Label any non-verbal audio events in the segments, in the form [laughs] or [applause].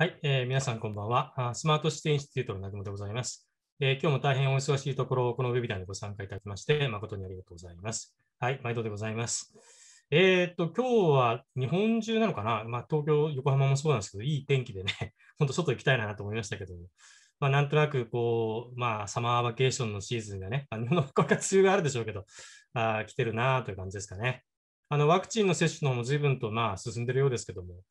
はい、えー、皆さんこんばんは。スマートシティインシティートの南雲でございます、えー。今日も大変お忙しいところ、このウェビナーにご参加いただきまして、誠にありがとうございます。はい、毎度でございます。えー、っと、今日は日本中なのかな、まあ、東京、横浜もそうなんですけど、いい天気でね、本 [laughs] 当外行きたいなと思いましたけども、まあ、なんとなくこう、まあ、サマーバケーションのシーズンがね、あ日本のこれか梅雨があるでしょうけど、あ来てるなという感じですかね。あのワクチンの接種のも随分とまあ進んでるようですけども、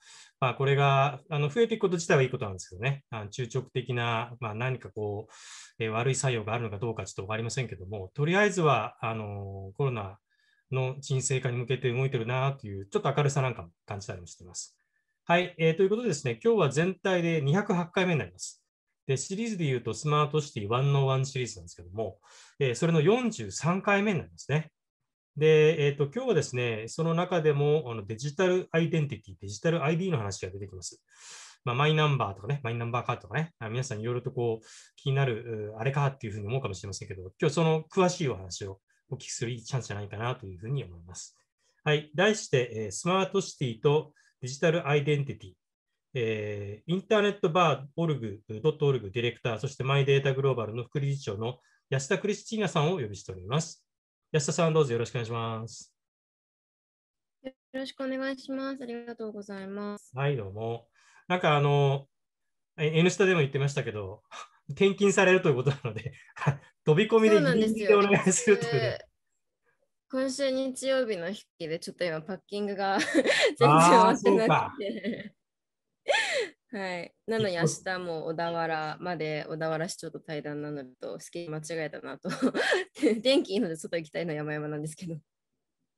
まあ、これがあの増えていくこと自体はいいことなんですけどね、あの中長期的な、まあ、何かこう、えー、悪い作用があるのかどうかちょっと分かりませんけども、とりあえずはあのコロナの沈静化に向けて動いてるなという、ちょっと明るさなんかも感じたりもしています。はい、えー、ということでですね、今日は全体で208回目になります。で、シリーズで言うと、スマートシティ101シリーズなんですけども、えー、それの43回目になりますね。で、えーと、今日はですね、その中でもあのデジタルアイデンティティ、デジタル ID の話が出てきます。まあ、マイナンバーとかね、マイナンバーカードとかね、皆さんいろいろとこう気になる、あれかっていうふうに思うかもしれませんけど、今日その詳しいお話をお聞きするいいチャンスじゃないかなというふうに思います。はい、題して、えー、スマートシティとデジタルアイデンティティ、えー、インターネットバーオルグドットオルグディレクター、そしてマイデータグローバルの副理事長の安田クリスティーナさんをお呼びしております。安田さん、どうぞよろしくお願いします。よろしくお願いします。ありがとうございます。はい、どうも。なんかあの、N スタでも言ってましたけど、転勤されるということなので、[laughs] 飛び込みで人気でお願いするという、今週日曜日の引きで、ちょっと今パッキングが [laughs] 全然終わってなくて。はい。なのに明日も小田原まで小田原市長と対談なのと、スケ間違えたなと。[laughs] 天気いいので外行きたいの山々なんですけど。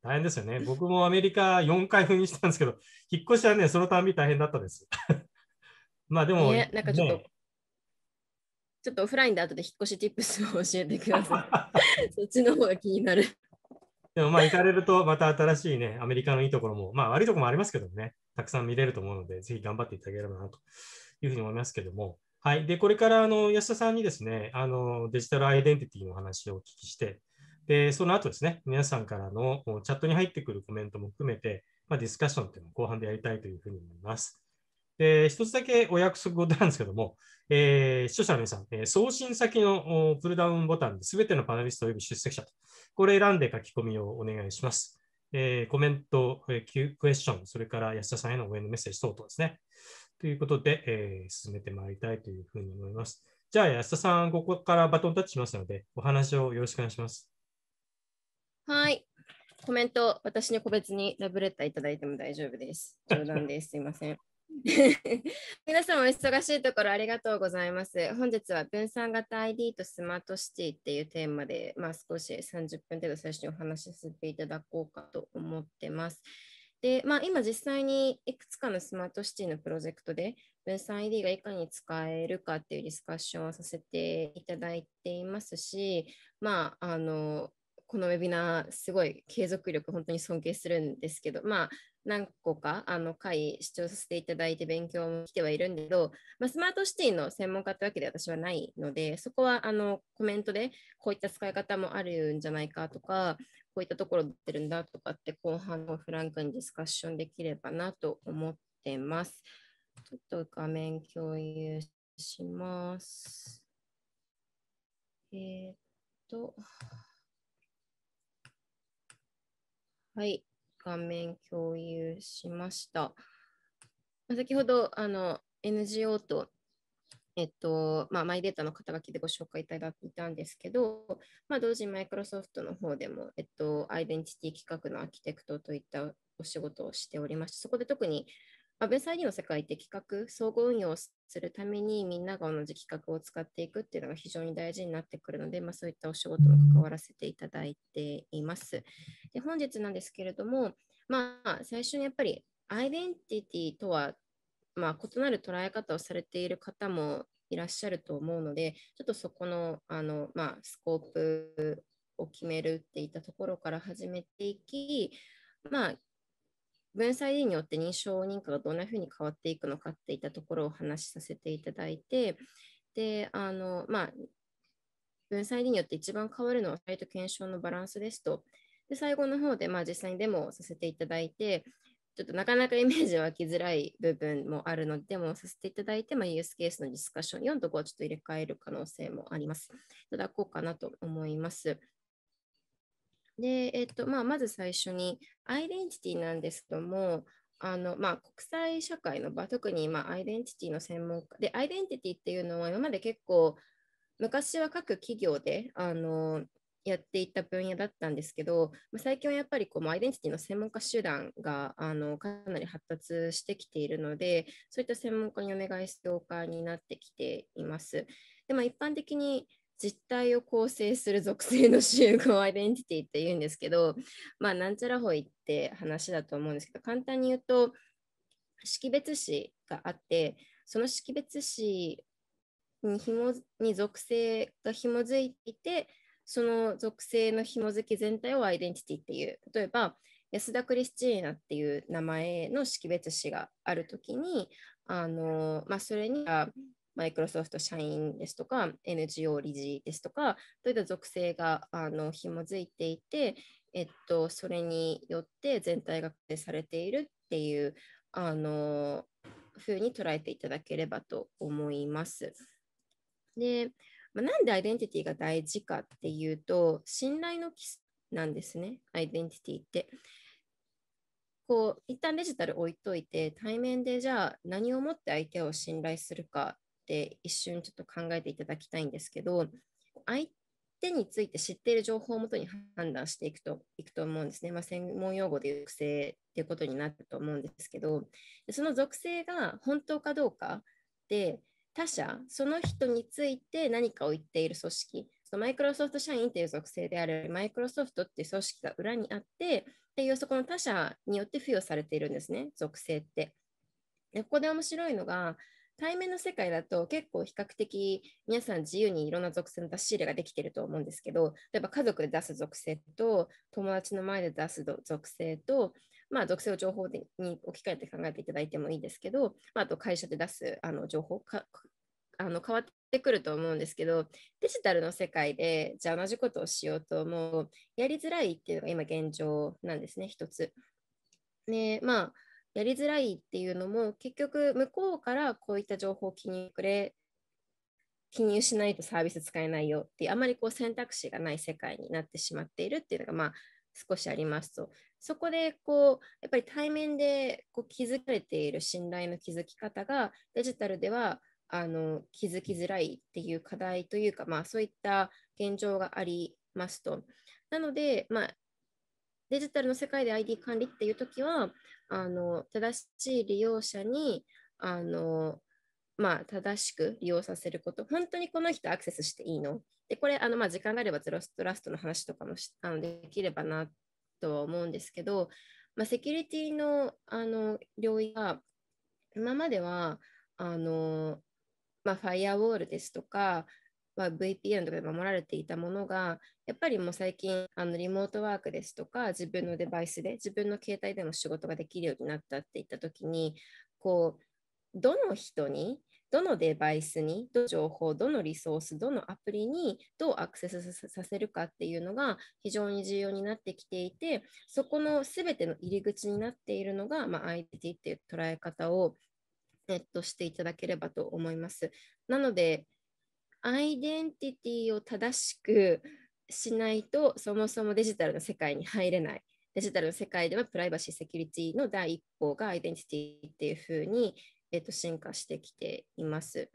大変ですよね。僕もアメリカ4回赴任したんですけど、引っ越しはね、そのたんび大変だったです。[laughs] まあでも、ね、なんかちょっと、ちょっとオフラインで後で引っ越しティップスを教えてください。[laughs] そっちの方が気になる。でもまあ行かれるとまた新しいね、アメリカのいいところも、まあ悪いところもありますけどね、たくさん見れると思うので、ぜひ頑張っていただければなというふうに思いますけども、はい。で、これからあの安田さんにですね、あのデジタルアイデンティティの話をお聞きして、で、その後ですね、皆さんからのチャットに入ってくるコメントも含めて、まあ、ディスカッションっていうのを後半でやりたいというふうに思います。で一つだけお約束なんですけども、えー、視聴者の皆さん、え送信先のプルダウンボタンで全てのパネリスト及び出席者と、これ選んで書き込みをお願いします。えー、コメント、えー、クエスチョン、それから安田さんへの応援のメッセージ等々ですね。ということで、えー、進めてまいりたいというふうに思います。じゃあ、安田さん、ここからバトンタッチしますので、お話をよろしくお願いします。はい。コメント、私に個別にラブレターいただいても大丈夫です。冗談です。すいません。[laughs] 皆様お忙しいところありがとうございます。本日は分散型 ID とスマートシティっていうテーマで、まあ、少し30分程度最初にお話しさせていただこうかと思ってます。で、まあ、今実際にいくつかのスマートシティのプロジェクトで分散 ID がいかに使えるかっていうディスカッションをさせていただいていますし、まあ、あのこのウェビナーすごい継続力本当に尊敬するんですけど、まあ、何個かあの会視聴させていただいて勉強もしてはいるんだけど、まあ、スマートシティの専門家ってわけで私はないのでそこはあのコメントでこういった使い方もあるんじゃないかとかこういったところ出てるんだとかって後半のフランクにディスカッションできればなと思ってます。ちょっと画面共有します。えー、っと。はい。画面共有しました。先ほどあの NGO とえっとまあ、マイデータの肩書きでご紹介いただいたんですけど、まあ、同時にマイクロソフトの方でも、えっと、アイデンティティ企画のアーキテクトといったお仕事をしておりまして、そこで特に安倍んに用世界って企画、総合運用するためにみんなが同じ企画を使っていくっていうのが非常に大事になってくるので、まあ、そういったお仕事も関わらせていただいています。で本日なんですけれども、まあ、最初にやっぱりアイデンティティとは、まあ、異なる捉え方をされている方もいらっしゃると思うので、ちょっとそこのあの、まあ、スコープを決めるっていったところから始めていき、まあ、文才 D によって認証認可がどんなふうに変わっていくのかっていったところをお話しさせていただいて、で、あの、まあ、文才 D によって一番変わるのはサイト検証のバランスですと。で、最後の方で、まあ、実際にデモをさせていただいて、ちょっとなかなかイメージ湧きづらい部分もあるので、デモをさせていただいて、まあ、ユースケースのディスカッション4と5をちょっと入れ替える可能性もあります。いただこうかなと思います。で、えっとまあ、まず最初にアイデンティティなんですけどもあの、まあ、国際社会の場特に、まあ、アイデンティティの専門家でアイデンティティっていうのは今まで結構昔は各企業であのやっていた分野だったんですけど、まあ、最近はやっぱりこうアイデンティティの専門家集団があのかなり発達してきているのでそういった専門家にお願いするお界になってきています。でまあ、一般的に実体を構成する属性の集合アイデンティティって言うんですけど、まあ、なんちゃらほいって話だと思うんですけど、簡単に言うと、識別詞があって、その識別詞にひもに属性が紐づいていて、その属性の紐づき全体をアイデンティティっていう、例えば、安田クリスチーナっていう名前の識別詞があるときに、あのまあ、それにはマイクロソフト社員ですとか NGO 理事ですとかといった属性があの紐づいていて、えっと、それによって全体が固定されているっていうあの風に捉えていただければと思います。で、まあ、なんでアイデンティティが大事かっていうと信頼の基礎なんですねアイデンティティって。こう一旦デジタル置いといて対面でじゃあ何をもって相手を信頼するかって一瞬ちょっと考えていただきたいんですけど、相手について知っている情報をもとに判断していくといくと思うんですね。まあ、専門用語で属性っていうことになると思うんですけど、その属性が本当かどうかで、他者、その人について何かを言っている組織、そマイクロソフト社員という属性であるマイクロソフトっていう組織が裏にあって、でそこの他者によって付与されているんですね、属性って。でここで面白いのが、対面の世界だと結構比較的皆さん自由にいろんな属性の出し入れができてると思うんですけど、例えば家族で出す属性と友達の前で出す属性と、まあ、属性を情報に置き換えて考えていただいてもいいですけど、まあ、あと会社で出すあの情報あの変わってくると思うんですけどデジタルの世界でじゃあ同じことをしようと思うやりづらいっていうのが今現状なんですね一つ。ねまあやりづらいっていうのも結局向こうからこういった情報を記入くれ記入しないとサービス使えないよっていうあまりこう選択肢がない世界になってしまっているっていうのがまあ少しありますとそこでこうやっぱり対面でこう築かれている信頼の築き方がデジタルではあの気づきづらいっていう課題というか、まあ、そういった現状がありますと。なので、まあ、デジタルの世界で ID 管理っていう時はあの正しい利用者にあの、まあ、正しく利用させること本当にこの人アクセスしていいのでこれあの、まあ、時間があればゼロストラストの話とかもあのできればなとは思うんですけど、まあ、セキュリティのあの領域は今まではあの、まあ、ファイアウォールですとかまあ、VPN とかで守られていたものが、やっぱりもう最近、あのリモートワークですとか、自分のデバイスで、自分の携帯でも仕事ができるようになったっていったときに、こう、どの人に、どのデバイスに、どの情報、どのリソース、どのアプリにどうアクセスさせるかっていうのが非常に重要になってきていて、そこのすべての入り口になっているのが、まあ、i t っていう捉え方を、えっと、していただければと思います。なので、アイデンティティを正しくしないとそもそもデジタルの世界に入れない。デジタルの世界ではプライバシーセキュリティの第一歩がアイデンティティっていうふうに、えー、と進化してきています。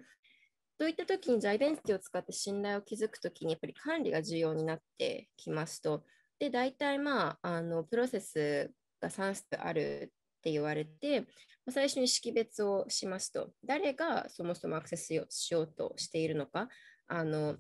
といった時にじゃあアイデンティティを使って信頼を築く時にやっぱり管理が重要になってきますとで大体まああのプロセスが3ステップあるって言われて、最初に識別をしますと、誰がそもそもアクセスしようとしているのか、あの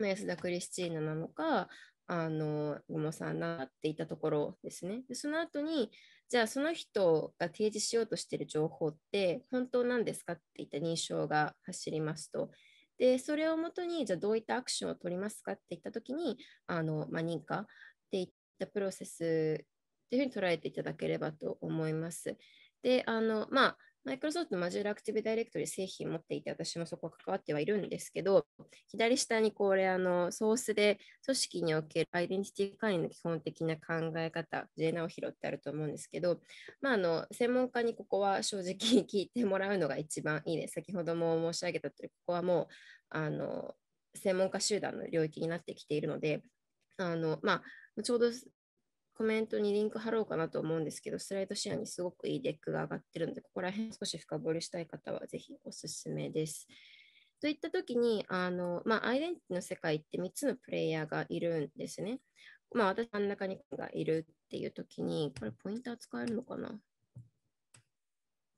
安田クリスチーナなのか、あの、ごもさんなっていたところですね。でその後に、じゃあその人が提示しようとしている情報って本当なんですかっていった認証が走りますと。で、それをもとに、じゃあどういったアクションを取りますかっていったときに、あの、まあ、認可っていったプロセスっていうふうに捉えていただければと思います。で、あの、まあ、マイクロソフトのマジュラルアクティブダイレクトリー製品持っていて、私もそこは関わってはいるんですけど、左下にこれ、あの、ソースで組織におけるアイデンティティ管理の基本的な考え方、J を拾ってあると思うんですけど、まあ、あの、専門家にここは正直聞いてもらうのが一番いいです。先ほども申し上げたとおり、ここはもう、あの、専門家集団の領域になってきているので、あの、まあ、ちょうどコメントにリンク貼ろうかなと思うんですけど、スライドシェアにすごくいいデックが上がってるので、ここら辺少し深掘りしたい方はぜひおすすめです。といったときにあの、まあ、アイデンティティの世界って3つのプレイヤーがいるんですね。まあ、私真ん中にがいるっていうときに、これポインター使えるのかな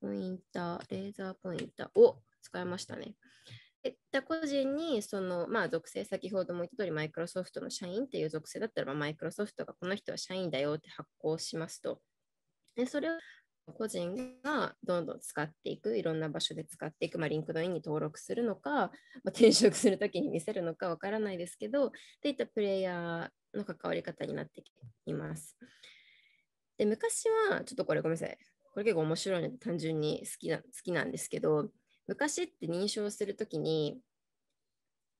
ポインター、レーザーポインターを使いましたね。た個人にその、まあ、属性、先ほども言った通り、マイクロソフトの社員っていう属性だったら、マイクロソフトがこの人は社員だよって発行しますと。でそれを個人がどんどん使っていく、いろんな場所で使っていく、まあ、リンクドインに登録するのか、まあ、転職するときに見せるのかわからないですけど、といったプレイヤーの関わり方になっています。で昔は、ちょっとこれごめんなさい、これ結構面白いので単純に好きな好きなんですけど、昔って認証するときに、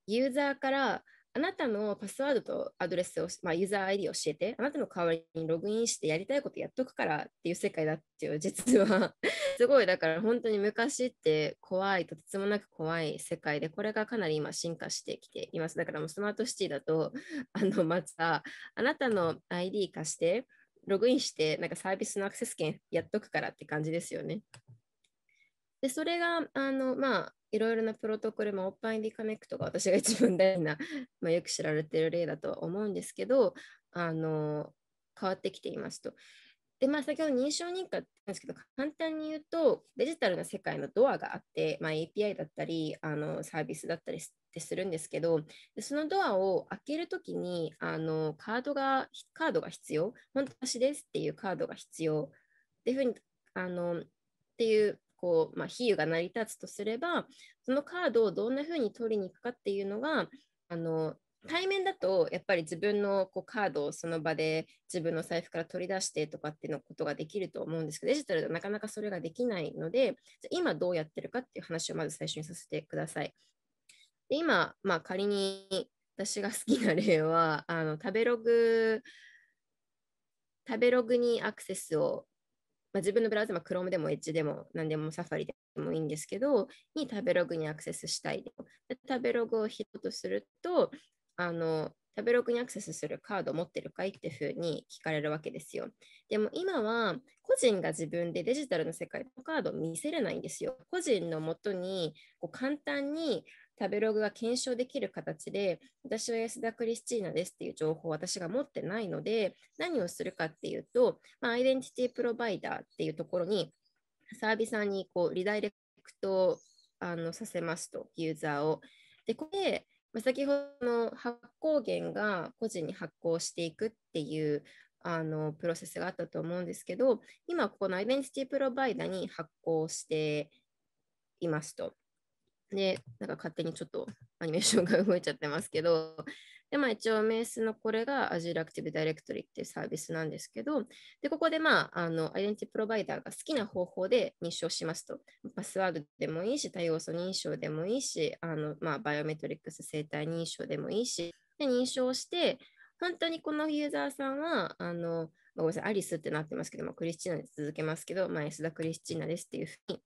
ユーザーからあなたのパスワードとアドレスを、まあ、ユーザー ID を教えて、あなたの代わりにログインしてやりたいことやっとくからっていう世界だっていう、実は [laughs] すごい、だから本当に昔って怖い、とてつもなく怖い世界で、これがかなり今進化してきています。だからもうスマートシティだと、あの、また、あなたの ID 貸して、ログインして、なんかサービスのアクセス権やっとくからって感じですよね。でそれがあの、まあ、いろいろなプロトコル、まあ、オッパインディカネクトが私が一番大事な、まあ、よく知られている例だとは思うんですけどあの変わってきていますと。でまあ、先ほど認証認可って言うんですけど簡単に言うとデジタルの世界のドアがあって、まあ、API だったりあのサービスだったりってするんですけどでそのドアを開けるときにあのカードがカードが必要本当私ですっていうカードが必要っていうふうにあのっていうこう、まあ、比喩が成り立つとすればそのカードをどんなふうに取りに行くかっていうのがあの対面だとやっぱり自分のこうカードをその場で自分の財布から取り出してとかっていうのことができると思うんですけどデジタルではなかなかそれができないので今どうやってるかっていう話をまず最初にさせてください。で今、まあ、仮に私が好きな例はあの食べログ食べログにアクセスをまあ、自分のブラウザ、まあ、Chrome でも Edge でも何でも Safari でもいいんですけど、に食べログにアクセスしたい。食べログをヒットとすると、あの、食べログにアクセスするカードを持ってるかいってふうに聞かれるわけですよ。でも今は個人が自分でデジタルの世界のカードを見せれないんですよ。個人のもとにこう簡単に食べログが検証できる形で、私は安田クリスチーナですっていう情報を私が持ってないので、何をするかっていうと、まあ、アイデンティティプロバイダーっていうところに、サービスにこうリダイレクトあのさせますと、ユーザーを。で、これ、まあ、先ほどの発行源が個人に発行していくっていうあのプロセスがあったと思うんですけど、今、このアイデンティティプロバイダに発行していますと。で、なんか勝手にちょっとアニメーションが動いちゃってますけど、で、まあ一応メースのこれが Azure Active Directory っていうサービスなんですけど、で、ここでまあ、あの、アイデンティプロバイダーが好きな方法で認証しますと、パスワードでもいいし、多要素認証でもいいし、あの、まあ、バイオメトリックス生体認証でもいいし、で、認証して、本当にこのユーザーさんは、あの、ごめんなさい、アリスってなってますけど、も、クリスチーナで続けますけど、まあ、安田クリスチーナですっていうふうに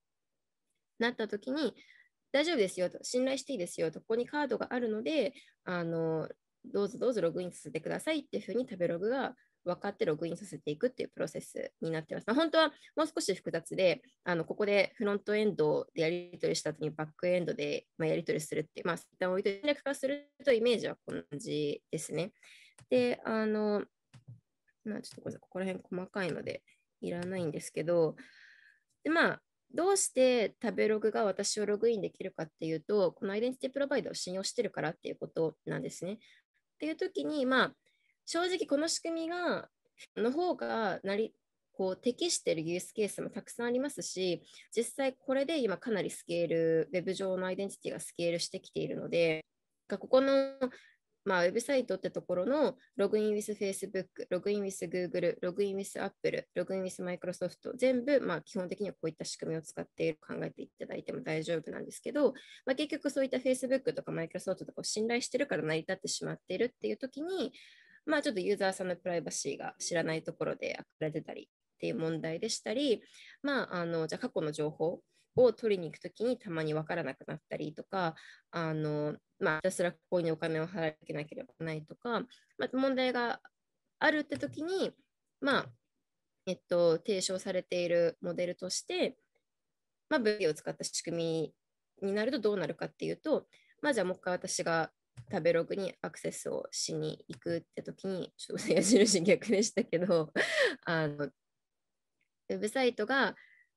なった時に、大丈夫ですよと、信頼していいですよと、ここにカードがあるので、あのどうぞどうぞログインさせてくださいっていうふうに食べログが分かってログインさせていくっていうプロセスになってます。まあ、本当はもう少し複雑で、あのここでフロントエンドでやり取りした後にバックエンドで、まあ、やり取りするって、まあ、一旦置いといて略化するとイメージはこんな感じですね。で、あの、まあ、ちょっとここら辺細かいのでいらないんですけど、でまあ、どうして食べログが私をログインできるかっていうと、このアイデンティティプロバイダーを信用してるからっていうことなんですね。っていう時に、まあ、正直この仕組みが、の方がなりこう適しているユースケースもたくさんありますし、実際これで今かなりスケール、ウェブ上のアイデンティティがスケールしてきているので、ここのまあ、ウェブサイトってところのログインウィス Facebook、ログインウィス Google、ログインウィス Apple、ログインウィス Microsoft、全部、まあ、基本的にはこういった仕組みを使っている考えていただいても大丈夫なんですけど、まあ、結局そういった Facebook とか Microsoft とかを信頼してるから成り立ってしまっているっていう時に、まあ、ちょっとユーザーさんのプライバシーが知らないところであくらたりっていう問題でしたり、まあ、あのじゃあ過去の情報を取りに行くときにたまに分からなくなったりとか、あのまあ、ひたすらここにお金を払いなければないとか、まあ、問題があるってときに、まあえっと、提唱されているモデルとして、まあ、v を使った仕組みになるとどうなるかっていうと、まあ、じゃあもう一回私が食べログにアクセスをしに行くって時に、ちょっと矢印逆でしたけど、あのウェブサイトが、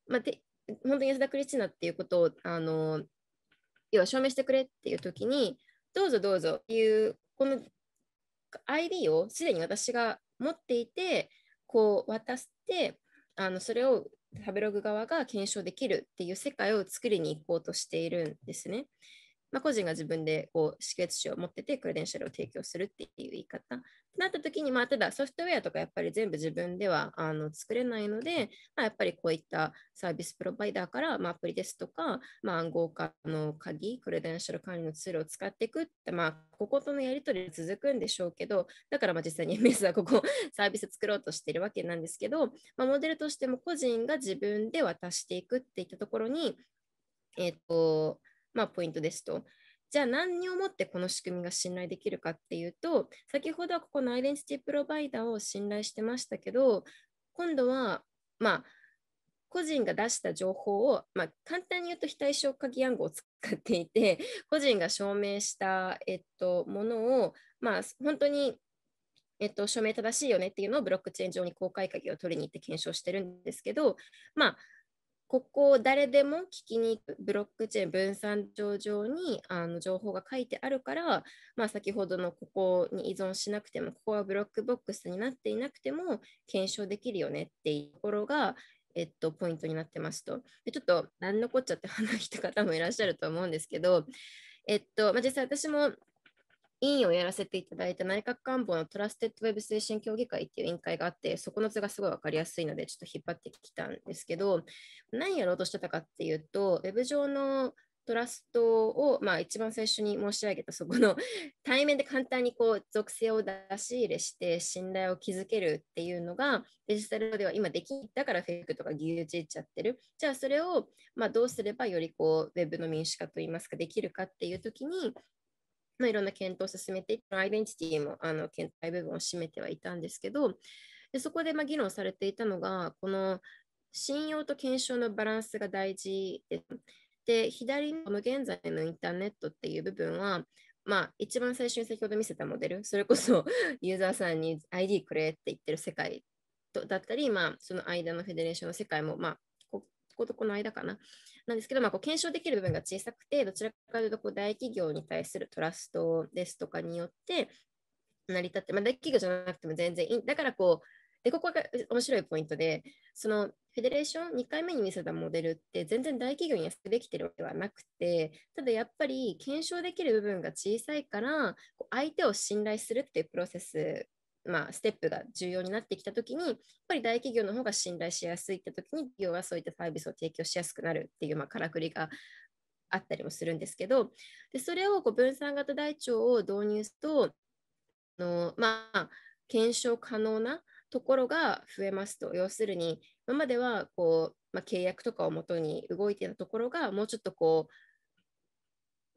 まあ、本当に安田クリスチナっていうことをあの要は証明してくれっていう時にどうぞどうぞっていうこの ID をすでに私が持っていてこう渡してあのそれを食べログ側が検証できるっていう世界を作りに行こうとしているんですね。まあ、個人が自分でこう識別書を持っててクレデンシャルを提供するっていう言い方なった時に、まあ、ただソフトウェアとかやっぱり全部自分ではあの作れないので、まあ、やっぱりこういったサービスプロバイダーから、まあ、アプリですとか、まあ、暗号化の鍵クレデンシャル管理のツールを使っていくって、まあ、こことのやり取りが続くんでしょうけどだからまあ実際に MS はここサービス作ろうとしているわけなんですけど、まあ、モデルとしても個人が自分で渡していくっていったところにえっ、ー、とまあ、ポイントですと。じゃあ何をもってこの仕組みが信頼できるかっていうと先ほどはここのアイデンティティプロバイダーを信頼してましたけど今度はまあ個人が出した情報を、まあ、簡単に言うと非対称鍵暗号を使っていて個人が証明した、えっと、ものを、まあ、本当に、えっと、証明正しいよねっていうのをブロックチェーン上に公開鍵を取りに行って検証してるんですけど、まあ、ここを誰でも聞きに行くブロックチェーン分散上上にあの情報が書いてあるから、まあ、先ほどのここに依存しなくてもここはブロックボックスになっていなくても検証できるよねっていうところが、えっと、ポイントになってますとでちょっと何のこっちゃって話した方もいらっしゃると思うんですけど、えっとまあ、実際私も委員をやらせていただいた内閣官房のトラステッドウェブ推進協議会っていう委員会があって、そこの図がすごい分かりやすいので、ちょっと引っ張ってきたんですけど、何やろうとしてたかっていうと、ウェブ上のトラストを、まあ、一番最初に申し上げたそこの対面で簡単にこう属性を出し入れして信頼を築けるっていうのがデジタルでは今できたからフェイクとか牛耳っちゃってるじゃあそれをまどうすればよりこうウェブの民主化といいますかできるかっていう時にのいろんな検討を進めていっアイデンティティもあの検体部分を占めてはいたんですけどでそこでま議論されていたのがこの信用と検証のバランスが大事です。で左の現在のインターネットっていう部分はまあ、一番最初に先ほど見せたモデル、それこそ [laughs] ユーザーさんに ID くれって言ってる世界だったり、まあ、その間のフェデレーションの世界も、まあ、こことこの間かな。なんですけど、まあ、こう検証できる部分が小さくて、どちらかというとこう大企業に対するトラストですとかによって成り立って、まあ、大企業じゃなくても全然いい。だからこう、で、ここが面白いポイントで、そのフェデレーション2回目に見せたモデルって全然大企業に安くできてるわけではなくて、ただやっぱり検証できる部分が小さいから、相手を信頼するっていうプロセスまあ、ステップが重要になってきたときに、やっぱり大企業の方が信頼しやすいってときに、企業はそういったサービスを提供しやすくなるっていう、まあ、からくりがあったりもするんですけど、でそれをこう分散型台帳を導入すると、のまあ、検証可能なところが増えますと、要するに、今まではこう、まあ、契約とかをもとに動いてたところが、もうちょっとこう、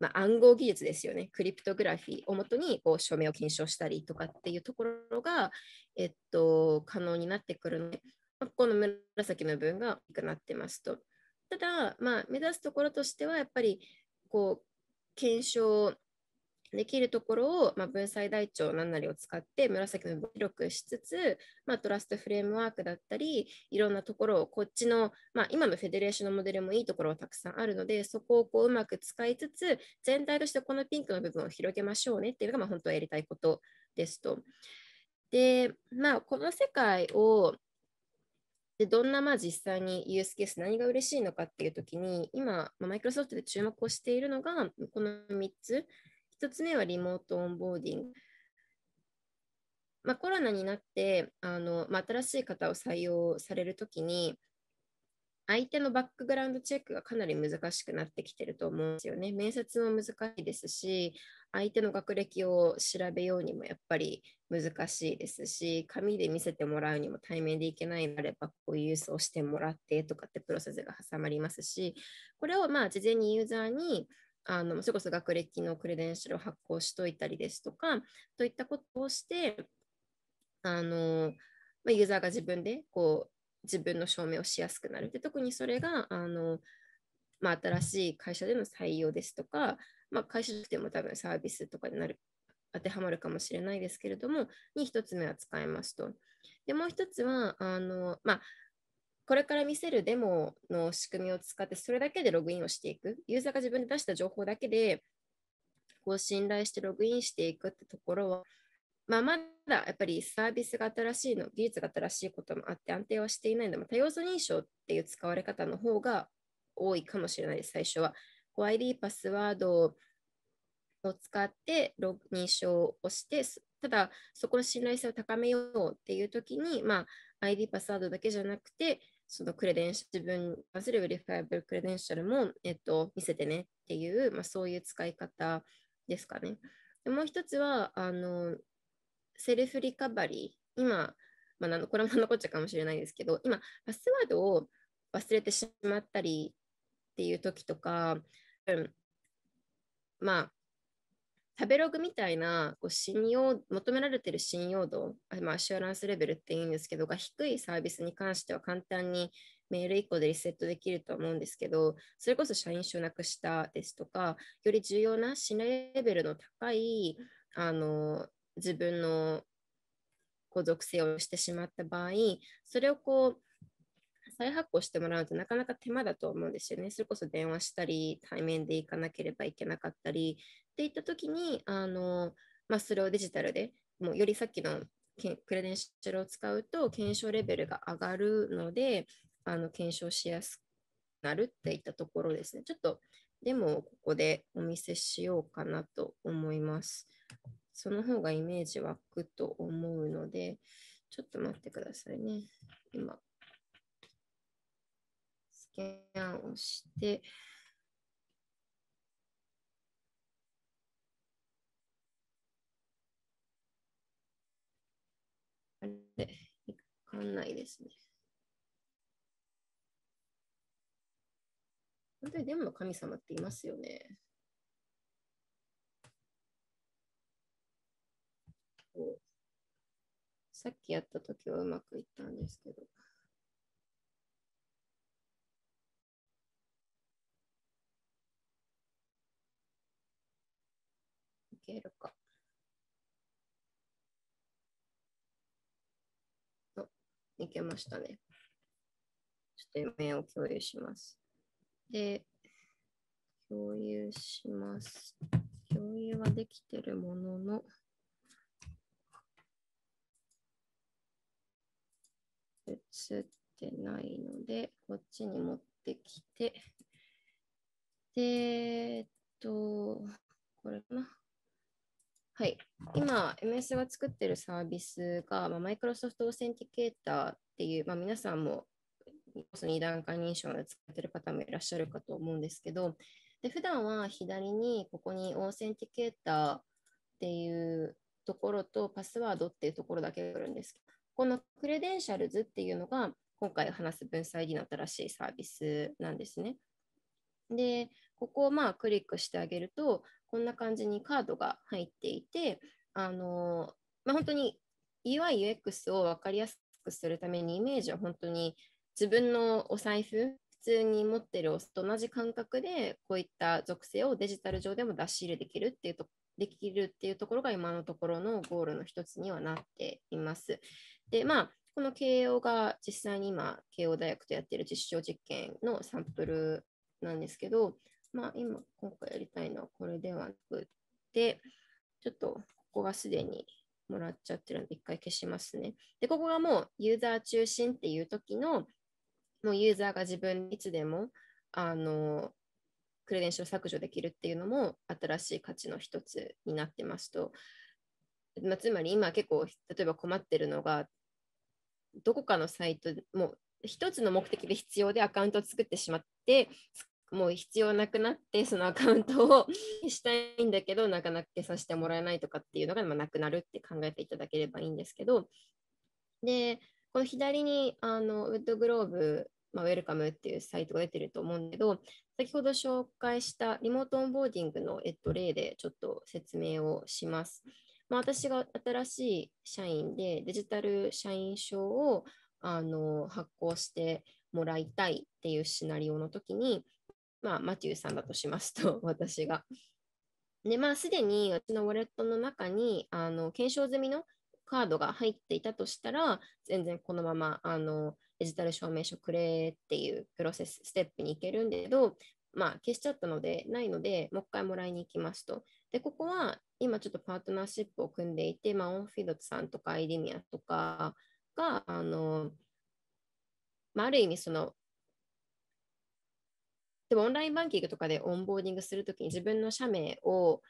まあ、暗号技術ですよね、クリプトグラフィーをもとにこう署名を検証したりとかっていうところが、えっと、可能になってくるので、まあ、この紫の部分が大きくなってますと。ただ、まあ、目指すところとしては、やっぱりこう検証できるところを、まあ、文才台帳何なりを使って紫の広くしつつ、まあ、トラストフレームワークだったりいろんなところをこっちの、まあ、今のフェデレーションのモデルもいいところはたくさんあるのでそこをこううまく使いつつ全体としてこのピンクの部分を広げましょうねっていうのが、まあ、本当はやりたいことですと。でまあこの世界をでどんなまあ実際にユースケース何が嬉しいのかっていう時に今マイクロソフトで注目をしているのがこの3つ1つ目はリモートオンボーディング。まあ、コロナになってあの、まあ、新しい方を採用されるときに、相手のバックグラウンドチェックがかなり難しくなってきてると思うんですよね。面接も難しいですし、相手の学歴を調べようにもやっぱり難しいですし、紙で見せてもらうにも対面でいけないのであれば、こう郵送してもらってとかってプロセスが挟まりますし、これをまあ事前にユーザーにあのそれこそ学歴のクレデンシャルを発行しといたりですとかといったことをしてあの、まあ、ユーザーが自分でこう自分の証明をしやすくなるで特にそれがあの、まあ、新しい会社での採用ですとか、まあ、会社でも多分サービスとかになる当てはまるかもしれないですけれどもに1つ目は使えますと。でもう一つはあの、まあ、これから見せるデモの仕組みを使って、それだけでログインをしていく。ユーザーが自分で出した情報だけで、こう信頼してログインしていくってところは、まあ、まだやっぱりサービスが新しいの、技術が新しいこともあって安定はしていないので、多要素認証っていう使われ方の方が多いかもしれないです、最初は。ID、パスワードを使ってログ認証をして、ただそこの信頼性を高めようっていう時に、まあ、ID、パスワードだけじゃなくて、そのクレデンシ自分に関するリファイブルクレデンシャルも、えっと、見せてねっていう、まあ、そういう使い方ですかね。でもう一つはあのセルフリカバリー。今、まあ、なんこれも残っちゃうかもしれないですけど、今、パスワードを忘れてしまったりっていう時とか、うん、まあ、食べログみたいなこう信用求められてる信用度、まあ、アシュアランスレベルって言うんですけどが低いサービスに関しては簡単にメール1個でリセットできると思うんですけど、それこそ社員証なくしたですとか、より重要な信頼レベルの高いあの自分のこう属性をしてしまった場合、それをこう再発行してもらうとなかなか手間だと思うんですよね。それこそ電話したり、対面で行かなければいけなかったり、っていった時にあの、まあ、それをデジタルでもうよりさっきのクレデンシャルを使うと検証レベルが上がるのであの検証しやすくなるっていったところですね。ちょっとでもここでお見せしようかなと思います。その方がイメージ湧くと思うので、ちょっと待ってくださいね。今、スキャンをして、で、わかんないですね。本当にデモの神様っていますよね。さっきやった時はうまくいったんですけど。いけるか。いけましたね。ちょっと面を共有します。で、共有します。共有はできてるものの、映ってないので、こっちに持ってきて、で、えっと、これかな。はい、今、MS が作ってるサービスが、まあ、マイクロソフトオーセンティケーターっていう、まあ、皆さんも2段階認証で使ってる方もいらっしゃるかと思うんですけど、で普段は左にここにオーセンティケーターっていうところとパスワードっていうところだけがあるんですけど、このクレデンシャルズっていうのが今回話す分散になったらしいサービスなんですね。で、ここをまあクリックしてあげると、こんな感じにカードが入っていて、あのまあ、本当に UI、UX を分かりやすくするためにイメージは本当に自分のお財布、普通に持ってるおと同じ感覚でこういった属性をデジタル上でも出し入れできるっていうとできるっていうところが今のところのゴールの一つにはなっています。でまあこの慶応が実際に今慶応大学とやってる実証実験のサンプルなんですけどまあ、今、今回やりたいのはこれではなくて、ちょっとここがすでにもらっちゃってるんで、一回消しますね。で、ここがもうユーザー中心っていう時の、もうユーザーが自分いつでも、あの、クレデンシャル削除できるっていうのも新しい価値の一つになってますと、まあ、つまり今結構、例えば困ってるのが、どこかのサイト、もう一つの目的で必要でアカウントを作ってしまって、もう必要なくなってそのアカウントをしたいんだけどなかなか消させてもらえないとかっていうのが、まあ、なくなるって考えていただければいいんですけどでこの左にあのウッドグローブ、まあ、ウェルカムっていうサイトが出てると思うんだけど先ほど紹介したリモートオンボーディングの、えっと、例でちょっと説明をします。まあ、私が新しい社員でデジタル社員証をあの発行してもらいたいっていうシナリオの時にまあ、マティウさんだとしますと、[laughs] 私が。で、まあ、すでに私のウォレットの中に、あの、検証済みのカードが入っていたとしたら、全然このまま、あの、デジタル証明書くれっていうプロセス、ステップに行けるんだけど、まあ、消しちゃったので、ないので、もう一回もらいに行きますと。で、ここは、今ちょっとパートナーシップを組んでいて、まあ、オンフィードさんとか、アイディミアとかが、あの、まあ、ある意味、その、でもオンラインバンキングとかでオンボーディングするときに自分の社名を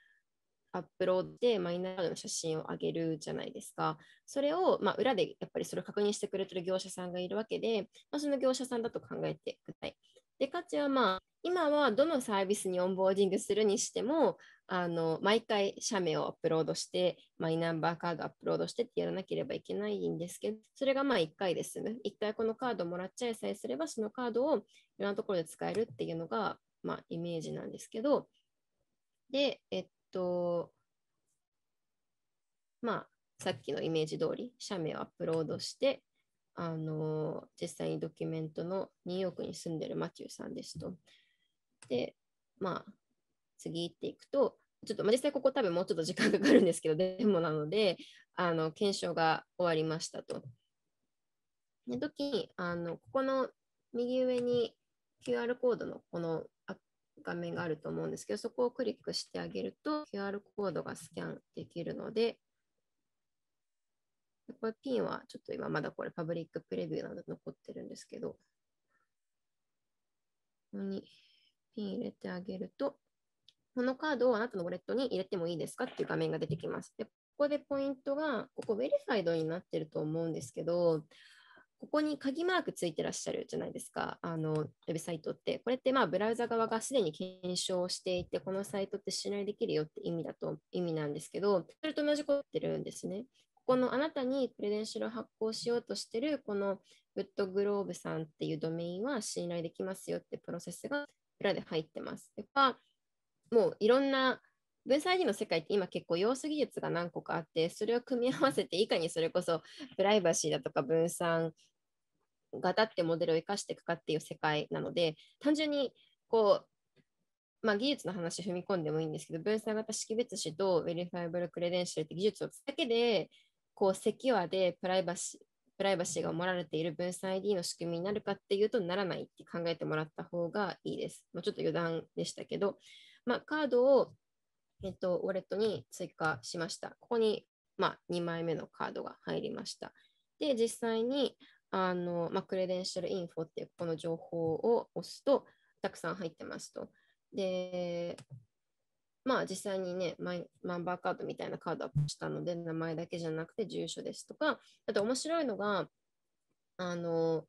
アップロードでマイナーの写真を上げるじゃないですか。それを、まあ、裏でやっぱりそれを確認してくれてる業者さんがいるわけで、まあ、その業者さんだと考えてください。で、価値はまあ、今はどのサービスにオンボーディングするにしても、あの毎回社名をアップロードして、マイナンバーカードアップロードしてってやらなければいけないんですけど、それがまあ1回ですよね。1回このカードもらっちゃいさえすれば、そのカードをいろんなところで使えるっていうのが、まあ、イメージなんですけど、で、えっと、まあ、さっきのイメージ通り、社名をアップロードして、あの実際にドキュメントのニューヨークに住んでるマチューさんですと。、まあ、次行っていくと、ちょっと、まあ、実際ここ多分もうちょっと時間かかるんですけど、デモなので、あの検証が終わりましたと。で時にあの、ここの右上に QR コードのこの画面があると思うんですけど、そこをクリックしてあげると QR コードがスキャンできるので、これピンはちょっと今まだこれパブリックプレビューなど残ってるんですけど、ここにピン入れてあげると、このカードをあなたのウォレットに入れてもいいですかっていう画面が出てきます。でここでポイントが、ここ、ヴェリファイドになってると思うんですけど、ここに鍵マークついてらっしゃるじゃないですか、あのウェブサイトって。これってまあブラウザ側がすでに検証していて、このサイトって信頼できるよって意味だと意味なんですけど、それと同じことってるんですね。ここのあなたにクレデンシャルを発行しようとしてる、このグッドグローブさんっていうドメインは信頼できますよってプロセスが裏で入ってます。やっぱもういろんな分散 ID の世界って今結構要素技術が何個かあってそれを組み合わせていかにそれこそプライバシーだとか分散型ってモデルを生かしていくかっていう世界なので単純にこう、まあ、技術の話踏み込んでもいいんですけど分散型識別指導、ウェリファイブルクレデンシャルって技術をだけでこうセキュアでプライバシプライバシーが守られている分散 ID の仕組みになるかっていうとならないって考えてもらった方がいいです。まあ、ちょっと余談でしたけど、まあ、カードを、えっと、ウォレットに追加しました。ここに、まあ、2枚目のカードが入りました。で、実際にあの、まあ、クレデンシャルインフォっていうこの情報を押すと、たくさん入ってますと。で、まあ実際にねマイ、マンバーカードみたいなカードアップしたので、名前だけじゃなくて住所ですとか、あと面白いのが、あの、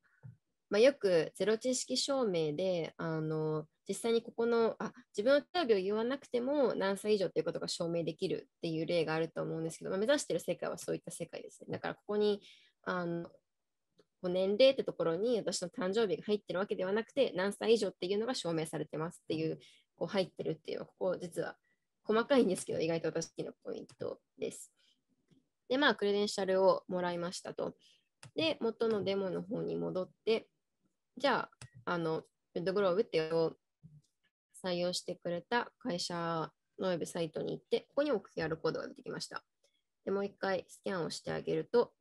まあ、よくゼロ知識証明で、あの、実際にここの、あ、自分の誕生日を言わなくても何歳以上っていうことが証明できるっていう例があると思うんですけど、まあ、目指してる世界はそういった世界ですね。だからここに、あの、年齢ってところに私の誕生日が入ってるわけではなくて何歳以上っていうのが証明されてますっていうこう入ってるっていうここ実は細かいんですけど、意外と私のポイントです。で、まあ、クレデンシャルをもらいましたと。で、元のデモの方に戻って、じゃあ、あの、ウッドグローブっていうのを採用してくれた会社のウェブサイトに行って、ここにも QR コードが出てきました。で、もう一回スキャンをしてあげると、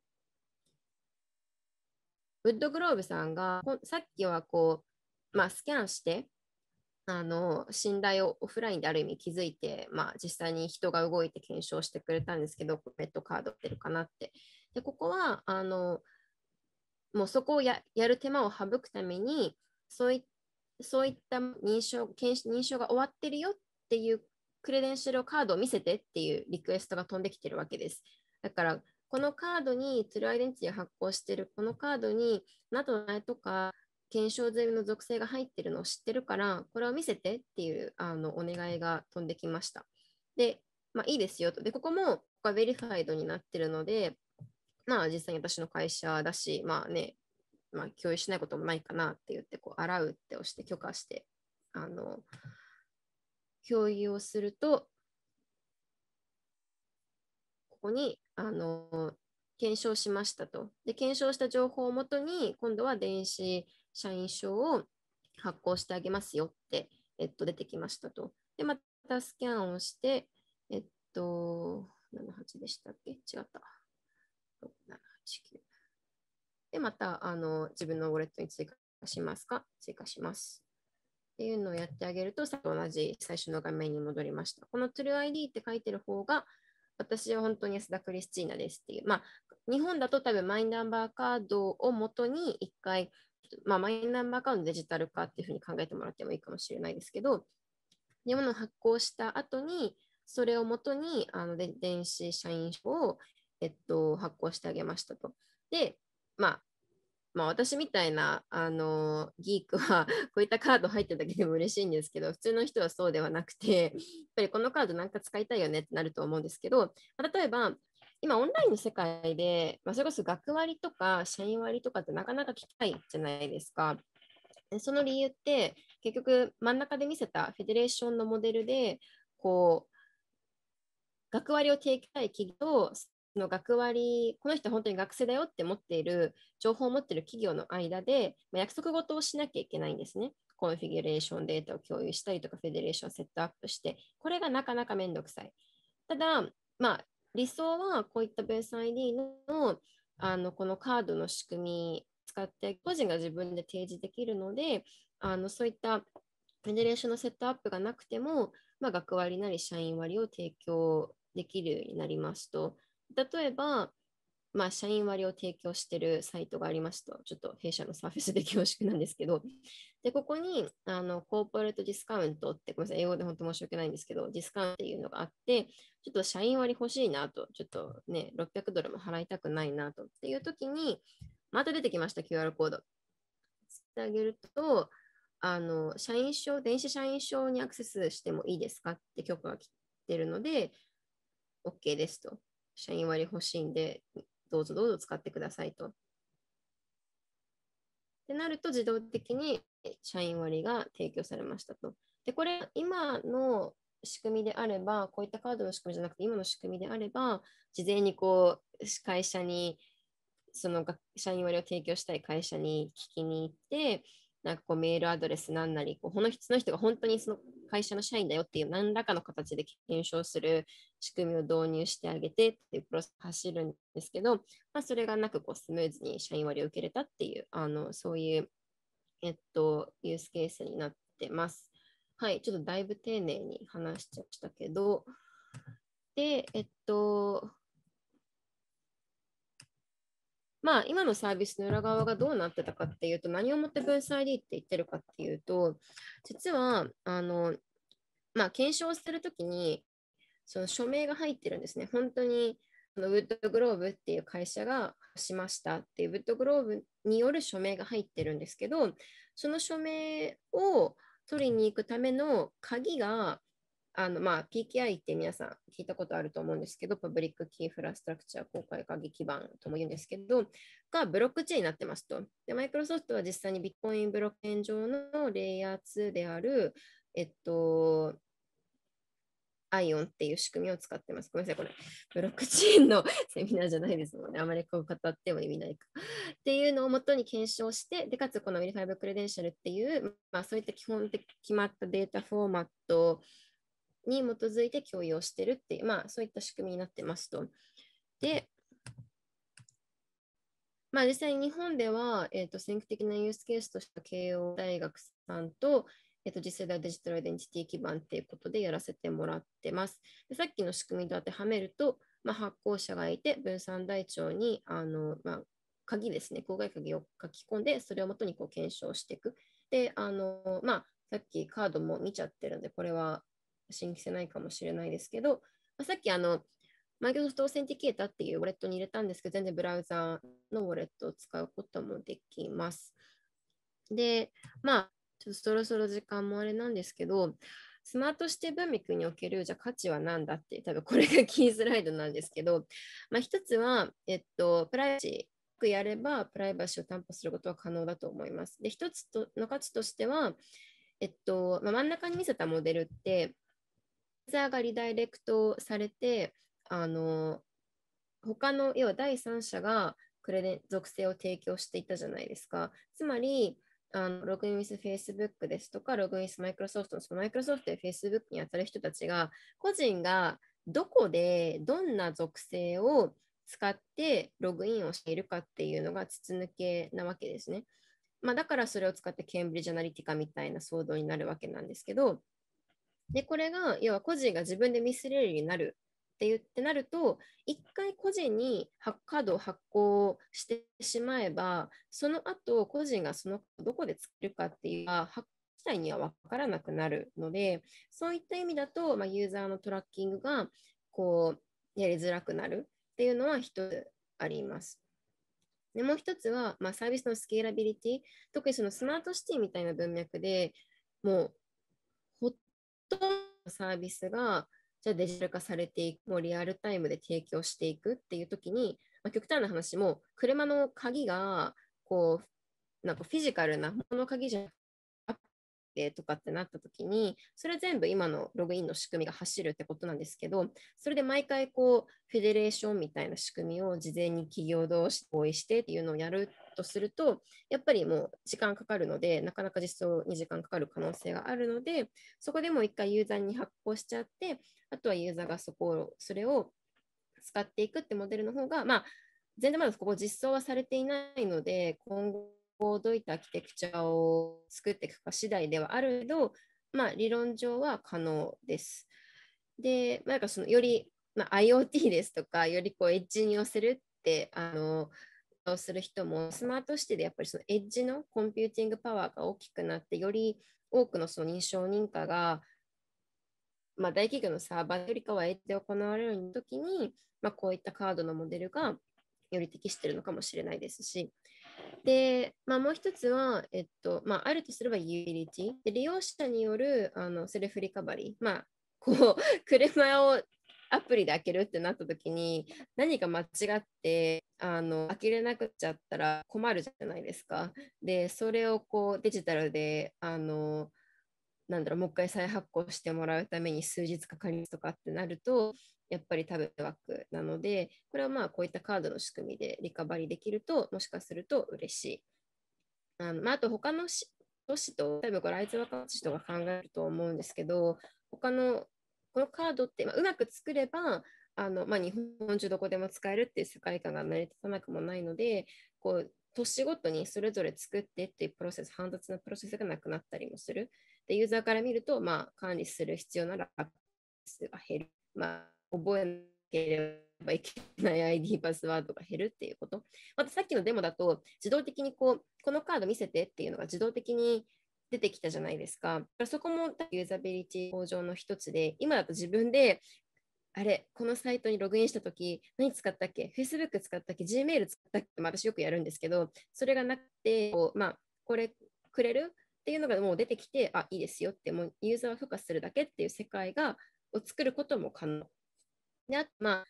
ウッドグローブさんが、さっきはこう、まあ、スキャンして、あの信頼をオフラインである意味築いて、まあ、実際に人が動いて検証してくれたんですけど、ペットカード出るかなって。で、ここは、あのもうそこをやる手間を省くために、そういそういった認証認証が終わってるよっていうクレデンシャルカードを見せてっていうリクエストが飛んできてるわけです。だから、このカードに、トゥルアイデンティティを発行してるこのカードに、などないとか、検証済みの属性が入ってるのを知ってるから、これを見せてっていうあのお願いが飛んできました。で、まあ、いいですよと。で、ここもここはベリファイドになってるので、まあ、実際に私の会社だし、まあね、まあ、共有しないこともないかなって言って、こう、洗うって押して許可して、あの、共有をすると、ここに、あの、検証しましたと。で、検証した情報をもとに、今度は電子社員証を発行してあげますよって、えっと、出てきましたと。で、またスキャンをして、えっと、78でしたっけ違った。6、7、8、9。で、またあの自分のウォレットに追加しますか追加します。っていうのをやってあげると、さ同じ最初の画面に戻りました。この TrueID って書いてる方が、私は本当に安田クリスチーナですっていう、まあ、日本だと多分マイナンバーカードをもとに1回まあ、マイナンバーカードのデジタル化っていうふうに考えてもらってもいいかもしれないですけど、いうものを発行した後に、それをもとにあの電子社員証を、えっと、発行してあげましたと。で、まあ、まあ、私みたいなあのギークは [laughs] こういったカード入っただけでも嬉しいんですけど普通の人はそうではなくてやっぱりこのカードなんか使いたいよねってなると思うんですけど例えば今オンラインの世界で、まあ、それこそ学割とか社員割とかってなかなか聞きたいじゃないですか。その理由って結局真ん中で見せたフェデレーションのモデルでこう学割を提供したい企業の学割この人本当に学生だよって持っている情報を持っている企業の間で、まあ、約束事をしなきゃいけないんですね。コンフィギュレーションデータを共有したりとかフェデレーションをセットアップしてこれがなかなかめんどくさい。ただまあ理想はこういったベース ID のあのこのカードの仕組み使って個人が自分で提示できるのであのそういったフェデレーションのセットアップがなくても、まあ、学割なり社員割を提供できるようになりますと例えばまあ、社員割を提供しているサイトがありますと、ちょっと弊社のサーフェスで恐縮なんですけど、で、ここに、あの、コーポレートディスカウントって、ごめんなさい、英語で本当申し訳ないんですけど、ディスカウントっていうのがあって、ちょっと社員割欲しいなと、ちょっとね、600ドルも払いたくないなとっていう時に、また出てきました、QR コード。ってあげると、あの、社員証、電子社員証にアクセスしてもいいですかって許可が来てるので、OK ですと。社員割欲しいんで、どうぞどうぞ使ってくださいと。ってなると自動的に社員割が提供されましたと。で、これ今の仕組みであれば、こういったカードの仕組みじゃなくて、今の仕組みであれば、事前にこう会社にその社員割を提供したい会社に聞きに行って、なんかこうメールアドレスなんなり、こうこの人の人が本当にその会社の社員だよっていう何らかの形で検証する仕組みを導入してあげてっていうプロセス走るんですけど、まあ、それがなくこうスムーズに社員割を受けれたっていう、あのそういう、えっと、ユースケースになってます。はい、ちょっとだいぶ丁寧に話しちゃったけど、で、えっと、まあ、今のサービスの裏側がどうなってたかっていうと、何をもって分散 ID って言ってるかっていうと、実は、あの、まあ、検証するときに、その署名が入ってるんですね。本当に、ウッドグローブっていう会社がしましたっていう、ウッドグローブによる署名が入ってるんですけど、その署名を取りに行くための鍵が、あのまあ、PKI って皆さん聞いたことあると思うんですけど、パブリックキーフラストラクチャー公開鍵基盤とも言うんですけど、がブロックチェーンになってますと。で、マイクロソフトは実際にビットコインブロックチェーン上のレイヤー2である、えっと、アイオンっていう仕組みを使ってます。ごめんなさい、これ。ブロックチェーンのセミナーじゃないですもんね。あまりこう語っても意味ないか。っていうのをもとに検証して、で、かつこの Verifiable Credential っていう、まあそういった基本的決まったデータフォーマットをに基づいて共有をしているっていう、まあ、そういった仕組みになってますと。で、まあ、実際に日本では、えーと、先駆的なユースケースとして慶応大学さんと、えーと、次世代デジタルアイデンティティ基盤ということでやらせてもらってます。でさっきの仕組みと当てはめると、まあ、発行者がいて分散台帳にあの、まあ、鍵ですね、公害鍵を書き込んで、それをもとにこう検証していく。で、あのまあ、さっきカードも見ちゃってるんで、これは新規性ないかもしれないですけど、まあ、さっきあの、マイクロソフトオセンティケータっていうウォレットに入れたんですけど、全然ブラウザーのウォレットを使うこともできます。で、まあ、ちょっとそろそろ時間もあれなんですけど、スマートシティ文脈におけるじゃ価値は何だって多分これがキースライドなんですけど、まあ、一つは、えっと、プライバシーよくやればプライバシーを担保することは可能だと思います。で一つとの価値としては、えっとまあ、真ん中に見せたモデルって上がリダイレクトされて、あの他の要は第三者がクレデン属性を提供していたじゃないですか。つまり、あのログインウィス Facebook ですとか、ログインウィスマイクロソフトのそのマイクロソフトや Facebook に当たる人たちが、個人がどこでどんな属性を使ってログインをしているかっていうのが筒抜けなわけですね。まあ、だからそれを使ってケンブリッジ・アナリティカみたいな騒動になるわけなんですけど、でこれが要は個人が自分でミスれるようになるって言ってなると一回個人にカードを発行してしまえばその後個人がそのどこで作るかっていうのは発行自体には分からなくなるのでそういった意味だと、まあ、ユーザーのトラッキングがこうやりづらくなるっていうのは一つあります。でもう一つは、まあ、サービスのスケーラビリティ特にそのスマートシティみたいな文脈でもうとサービスがじゃあデジタル化されていくもうリアルタイムで提供していくっていう時に、まあ、極端な話も車の鍵がこうなんかフィジカルなものの鍵じゃなくってとかってなった時にそれ全部今のログインの仕組みが走るってことなんですけどそれで毎回こうフェデレーションみたいな仕組みを事前に企業同士合意してっていうのをやるとするとやっぱりもう時間かかるのでなかなか実装に時間かかる可能性があるのでそこでもう一回ユーザーに発行しちゃってあとはユーザーがそこをそれを使っていくってモデルの方がまあ全然まだここ実装はされていないので今後こうどういったアーキテクチャを作っていくか次第ではあるけど、まあ、理論上は可能です。で、まあ、なんかそのより、まあ、IoT ですとかよりこうエッジに寄せるってあのをする人もスマートシティでやっぱりそのエッジのコンピューティングパワーが大きくなってより多くのその認証認可が、まあ、大企業のサーバーよりかはエッジで行われる時に、まあ、こういったカードのモデルがより適しているのかもしれないですし。で、まあ、もう一つは、えっとまあ、あるとすればユーティリティ。で利用者によるあのセルフリカバリー。まあ、こう [laughs] 車をアプリで開けるってなった時に何か間違ってあの開けれなくちゃったら困るじゃないですか。でそれをこうデジタルであのなんだろうもう一回再発行してもらうために数日かかりますとかってなるとやっぱり多分枠なのでこれはまあこういったカードの仕組みでリカバリーできるともしかすると嬉しい。あまあ、あと他の都市と例えばこれいつ若松市とか考えると思うんですけど他のこのカードって、まあ、うまく作ればあの、まあ、日本中どこでも使えるっていう世界観が成り立たなくもないのでこう年ごとにそれぞれ作ってっていうプロセス煩雑なプロセスがなくなったりもするでユーザーから見ると、まあ、管理する必要なら数が減る、まあ、覚えなければいけない ID パスワードが減るっていうこと。またさっきのデモだと、自動的にこうこのカード見せてっていうのが自動的に出てきたじゃないですか。そこもユーザビリティ向上の一つで、今だと自分であれ、このサイトにログインしたとき、何使ったっけ ?Facebook 使ったっけ ?Gmail 使ったっけ私よくやるんですけど、それがなくて、こうまあ、これくれるっていうのがもう出てきて、あ、いいですよって、もうユーザーを付加するだけっていう世界がを作ることも可能。で、あと、まあ、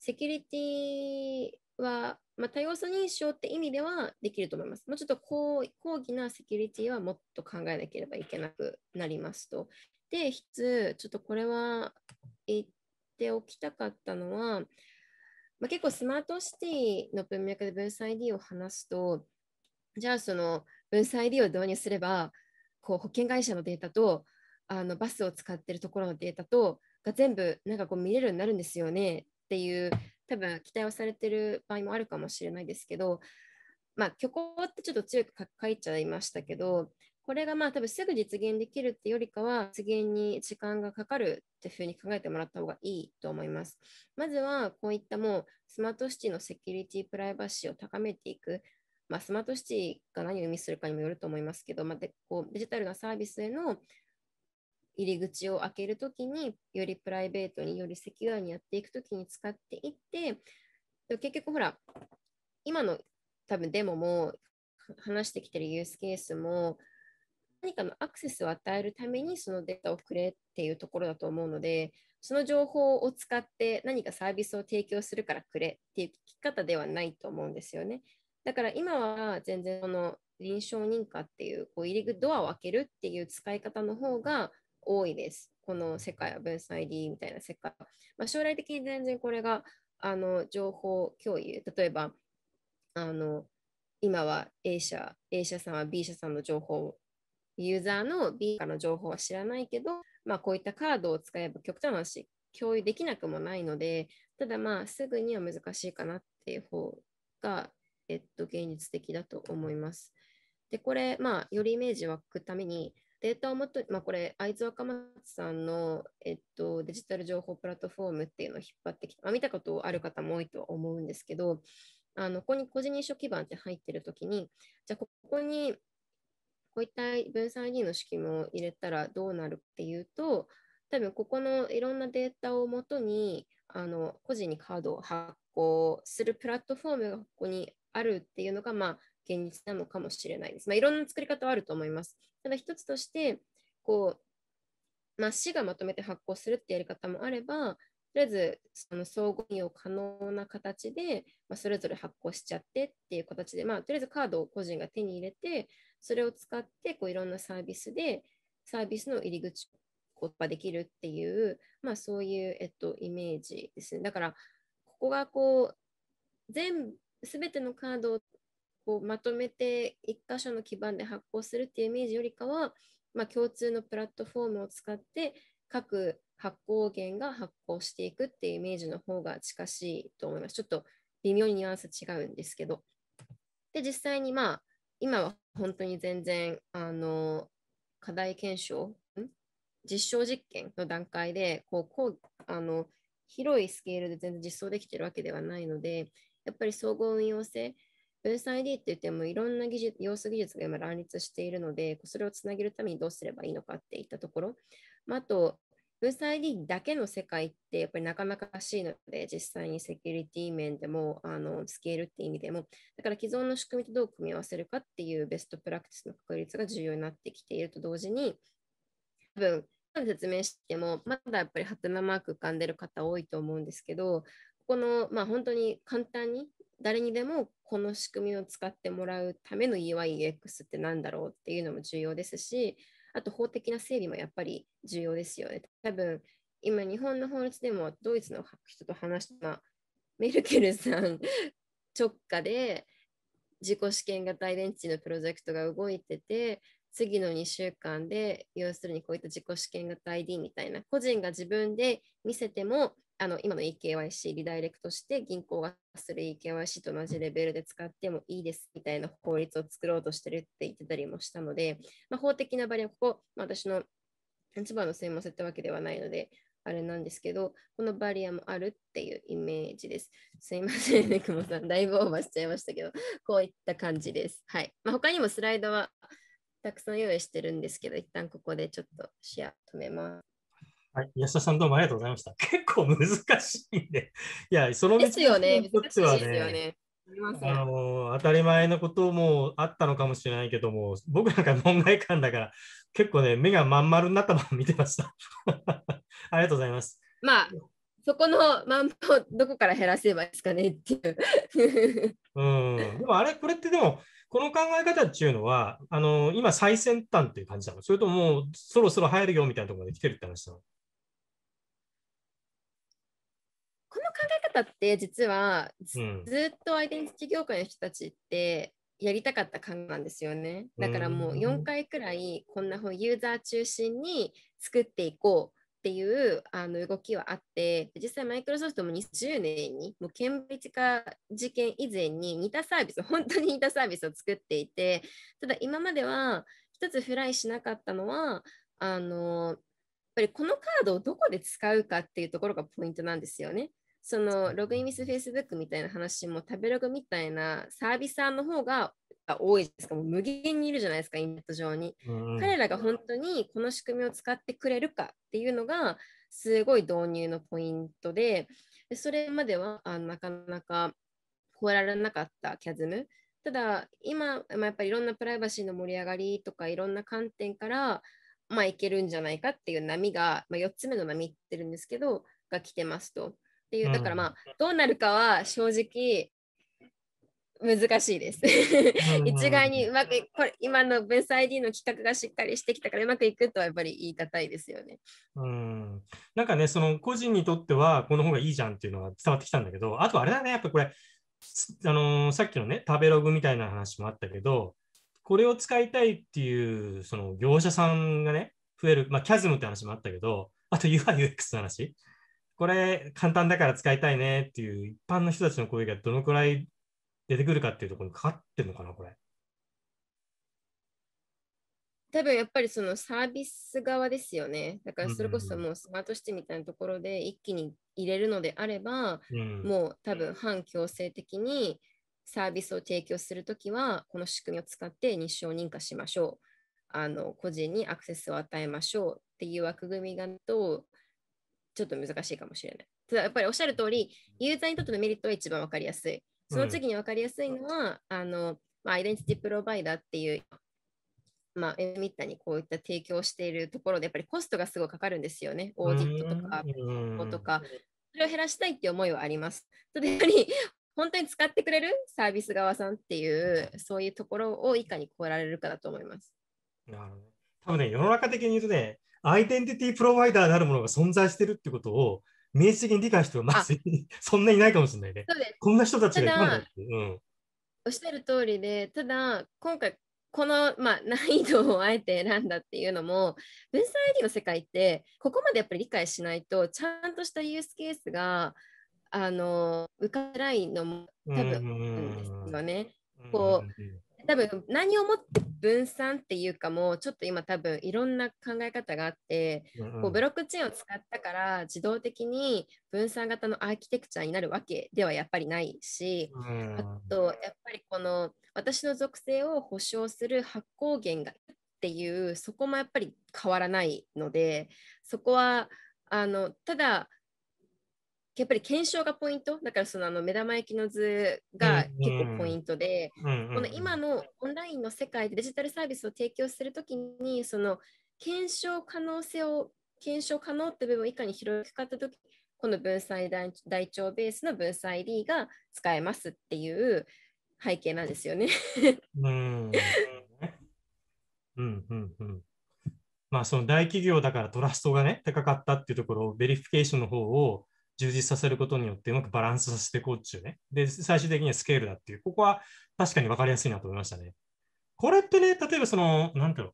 セキュリティは、まあ、多様素認証って意味ではできると思います。もうちょっと高義なセキュリティはもっと考えなければいけなくなりますと。で、一つ、ちょっとこれは言っておきたかったのは、まあ、結構スマートシティの文脈で分散 ID を話すと、じゃあその分散 ID を導入すればこう保険会社のデータとあのバスを使ってるところのデータとが全部なんかこう見れるようになるんですよねっていう多分期待をされてる場合もあるかもしれないですけど、まあ、虚構ってちょっと強く書いちゃいましたけどこれがまあ多分すぐ実現できるってよりかは実現に時間がかかるっていうふうに考えてもらった方がいいと思います。まずはこういったもうスマートシティのセキュリティプライバシーを高めていくまあ、スマートシティが何を意味するかにもよると思いますけど、まあ、でこうデジタルなサービスへの入り口を開けるときによりプライベートによりセキュアにやっていくときに使っていってでも結局ほら今の多分デモも話してきてるユースケースも何かのアクセスを与えるためにそのデータをくれっていうところだと思うのでその情報を使って何かサービスを提供するからくれっていう聞き方ではないと思うんですよね。だから今は全然この臨床認可っていうこう入り口ドアを開けるっていう使い方の方が多いです。この世界は分散 ID みたいな世界。まあ、将来的に全然これがあの情報共有、例えばあの今は A 社、A 社さんは B 社さんの情報を、ユーザーの B 社の情報は知らないけど、まあ、こういったカードを使えば極端な話、共有できなくもないので、ただまあすぐには難しいかなっていう方がえっと、現実的だと思います。で、これ、まあ、よりイメージ湧くために、データをもとに、まあ、これ、会津若松さんの、えっと、デジタル情報プラットフォームっていうのを引っ張ってきて、まあ、見たことある方も多いとは思うんですけど、あのここに個人認証基盤って入ってるときに、じゃあ、ここにこういった分散 ID の式も入れたらどうなるっていうと、多分ここのいろんなデータをもとに、あの個人にカードを発行するプラットフォームがここにあるっていうのが、まあ、現実なのかもしれないです。まあ、いろんな作り方はあると思います。ただ一つとして、こう、まあ、市がまとめて発行するってやり方もあれば、とりあえずその相互利用可能な形で、まあ、それぞれ発行しちゃってっていう形で、まあ、とりあえずカードを個人が手に入れて、それを使ってこういろんなサービスで、サービスの入り口を突破できるっていう、まあ、そういう、えっと、イメージですね。だから、ここがこう、全全てのカードをこうまとめて1箇所の基盤で発行するっていうイメージよりかは、まあ、共通のプラットフォームを使って各発行源が発行していくっていうイメージの方が近しいと思います。ちょっと微妙にニュアンス違うんですけど。で、実際にまあ、今は本当に全然、あの、課題検証、実証実験の段階でこうこうあの広いスケールで全然実装できてるわけではないのでやっぱり総合運用性、分散 ID って言ってもいろんな技術要素技術が今乱立しているので、それをつなげるためにどうすればいいのかっていったところ、まあ、あと、分散 ID だけの世界ってやっぱりなかなかしいので、実際にセキュリティ面でもあのスケールっていう意味でも、だから既存の仕組みとどう組み合わせるかっていうベストプラクティスの確率が重要になってきていると同時に、多分説明しても、まだやっぱりハテナマーク浮かんでる方多いと思うんですけど、この、まあ、本当に簡単に誰にでもこの仕組みを使ってもらうための EYEX って何だろうっていうのも重要ですしあと法的な整備もやっぱり重要ですよね多分今日本の法律でもドイツの人と話したメルケルさん直下で自己試験型遺伝子のプロジェクトが動いてて次の2週間で要するにこういった自己試験型 ID みたいな個人が自分で見せてもあの今の EKYC リダイレクトして銀行がする EKYC と同じレベルで使ってもいいですみたいな法律を作ろうとしてるって言ってたりもしたので、まあ、法的なバリア、ここ、まあ、私の立場の専門性ってわけではないので、あれなんですけど、このバリアもあるっていうイメージです。すいませんね、久保さん。だいぶオーバーしちゃいましたけど、こういった感じです。はい。まあ、他にもスライドはたくさん用意してるんですけど、一旦ここでちょっと視野止めます。はい、安田さんどうもありがとうございました。結構難しいん、で、[laughs] いや、その道に、ね、とってはね、あの当たり前のこともあったのかもしれないけども、僕なんか問題感だから、結構ね、目がまん丸になったまま見てました。[laughs] ありがとうございます。まあ、そこのまんまどこから減らせばいいですかねっていう。[laughs] うん、でもあれ、これってでも、この考え方っていうのは、あの今最先端っていう感じなのそれともうそろそろ入るよみたいなところで来てるって話なのえ方って実はず,、っとアイデンティティ業界の人たちってやりたかった感なんですよね。だからもう4回くらいこんなユーザー中心に作っていこうっていうあの動きはあって実際マイクロソフトも2 0年にもう顕微鏡化事件以前に似たサービス本当に似たサービスを作っていてただ今までは一つフライしなかったのはあのやっぱりこのカードをどこで使うかっていうところがポイントなんですよね。そのログインミス Facebook みたいな話も食べログみたいなサービスさんの方が多いですかも無限にいるじゃないですかインット上に、彼らが本当にこの仕組みを使ってくれるかっていうのがすごい導入のポイントでそれまではあなかなか超えられなかったキャズムただ今、まあ、やっぱりいろんなプライバシーの盛り上がりとかいろんな観点からまあいけるんじゃないかっていう波が、まあ、4つ目の波ってるんですけどが来てますと。っていう、だからまあ、どうなるかは正直難しいです一概にうまくこれ今のベース ID の企画がしっかりしてきたからうまくいくとはやっぱり言い難いですよね。うんなんかねその個人にとってはこの方がいいじゃんっていうのが伝わってきたんだけどあとあれだねやっぱこれ、あのー、さっきのね食べログみたいな話もあったけどこれを使いたいっていうその業者さんがね増える、まあ、キャズムって話もあったけどあと UIUX の話これ簡単だから使いたいねっていう一般の人たちの声がどのくらい出てくるかっていうところにかかってるのかな、これ。多分やっぱりそのサービス側ですよね。だからそれこそもうスマートシティみたいなところで一気に入れるのであれば、もう多分反強制的にサービスを提供するときは、この仕組みを使って認証認可しましょう。あの個人にアクセスを与えましょうっていう枠組みがとちょっと難しいかもしれない。ただやっぱりおっしゃる通り、ユーザーにとってのメリットは一番分かりやすい。その次に分かりやすいのは、うん、あのまあ、アイデンティティプロバイダーっていう、まあ、エミッタにこういった提供しているところで、やっぱりコストがすごいかかるんですよね。オーディットとか、とか、それを減らしたいっていう思いはあります。ただやはり本当に使ってくれるサービス側さんっていうそういうところをいかに超えられるかだと思います。なるほど。多分ね世の中的に言うとねアイデンティティプロバイダーなるものが存在してるってことを明示的に理解してはまず [laughs] そんないないかもしれないね。こんな人たちがいるんだって、うん。おっしゃる通りで、ただ今回この、まあ、[laughs] 難易度をあえて選んだっていうのも分散 ID の世界ってここまでやっぱり理解しないとちゃんとしたユースケースがあの浮かないのも多分あるんですよね。こう多分何をもって分散っていうかもうちょっと今多分いろんな考え方があって、こうブロックチェーンを使ったから自動的に分散型のアーキテクチャになるわけではやっぱりないし、あとやっぱりこの私の属性を保証する発行源がっていうそこもやっぱり変わらないのでそこはあのただやっぱり検証がポイントだからそのあの目玉焼きの図が結構ポイントで、この今のオンラインの世界でデジタルサービスを提供するときにその検証可能性を検証可能って部分をいかに広くかったときこの文才大腸ベースの文才 D が使えますっていう背景なんですよねうん。うんうんうんまあその大企業だからトラストがね高かったっていうところをベリフィケーションの方を充実させることによってうまくバランスさせていこうっちいうね。で、最終的にはスケールだっていう、ここは確かに分かりやすいなと思いましたね。これってね、例えばその、なんていう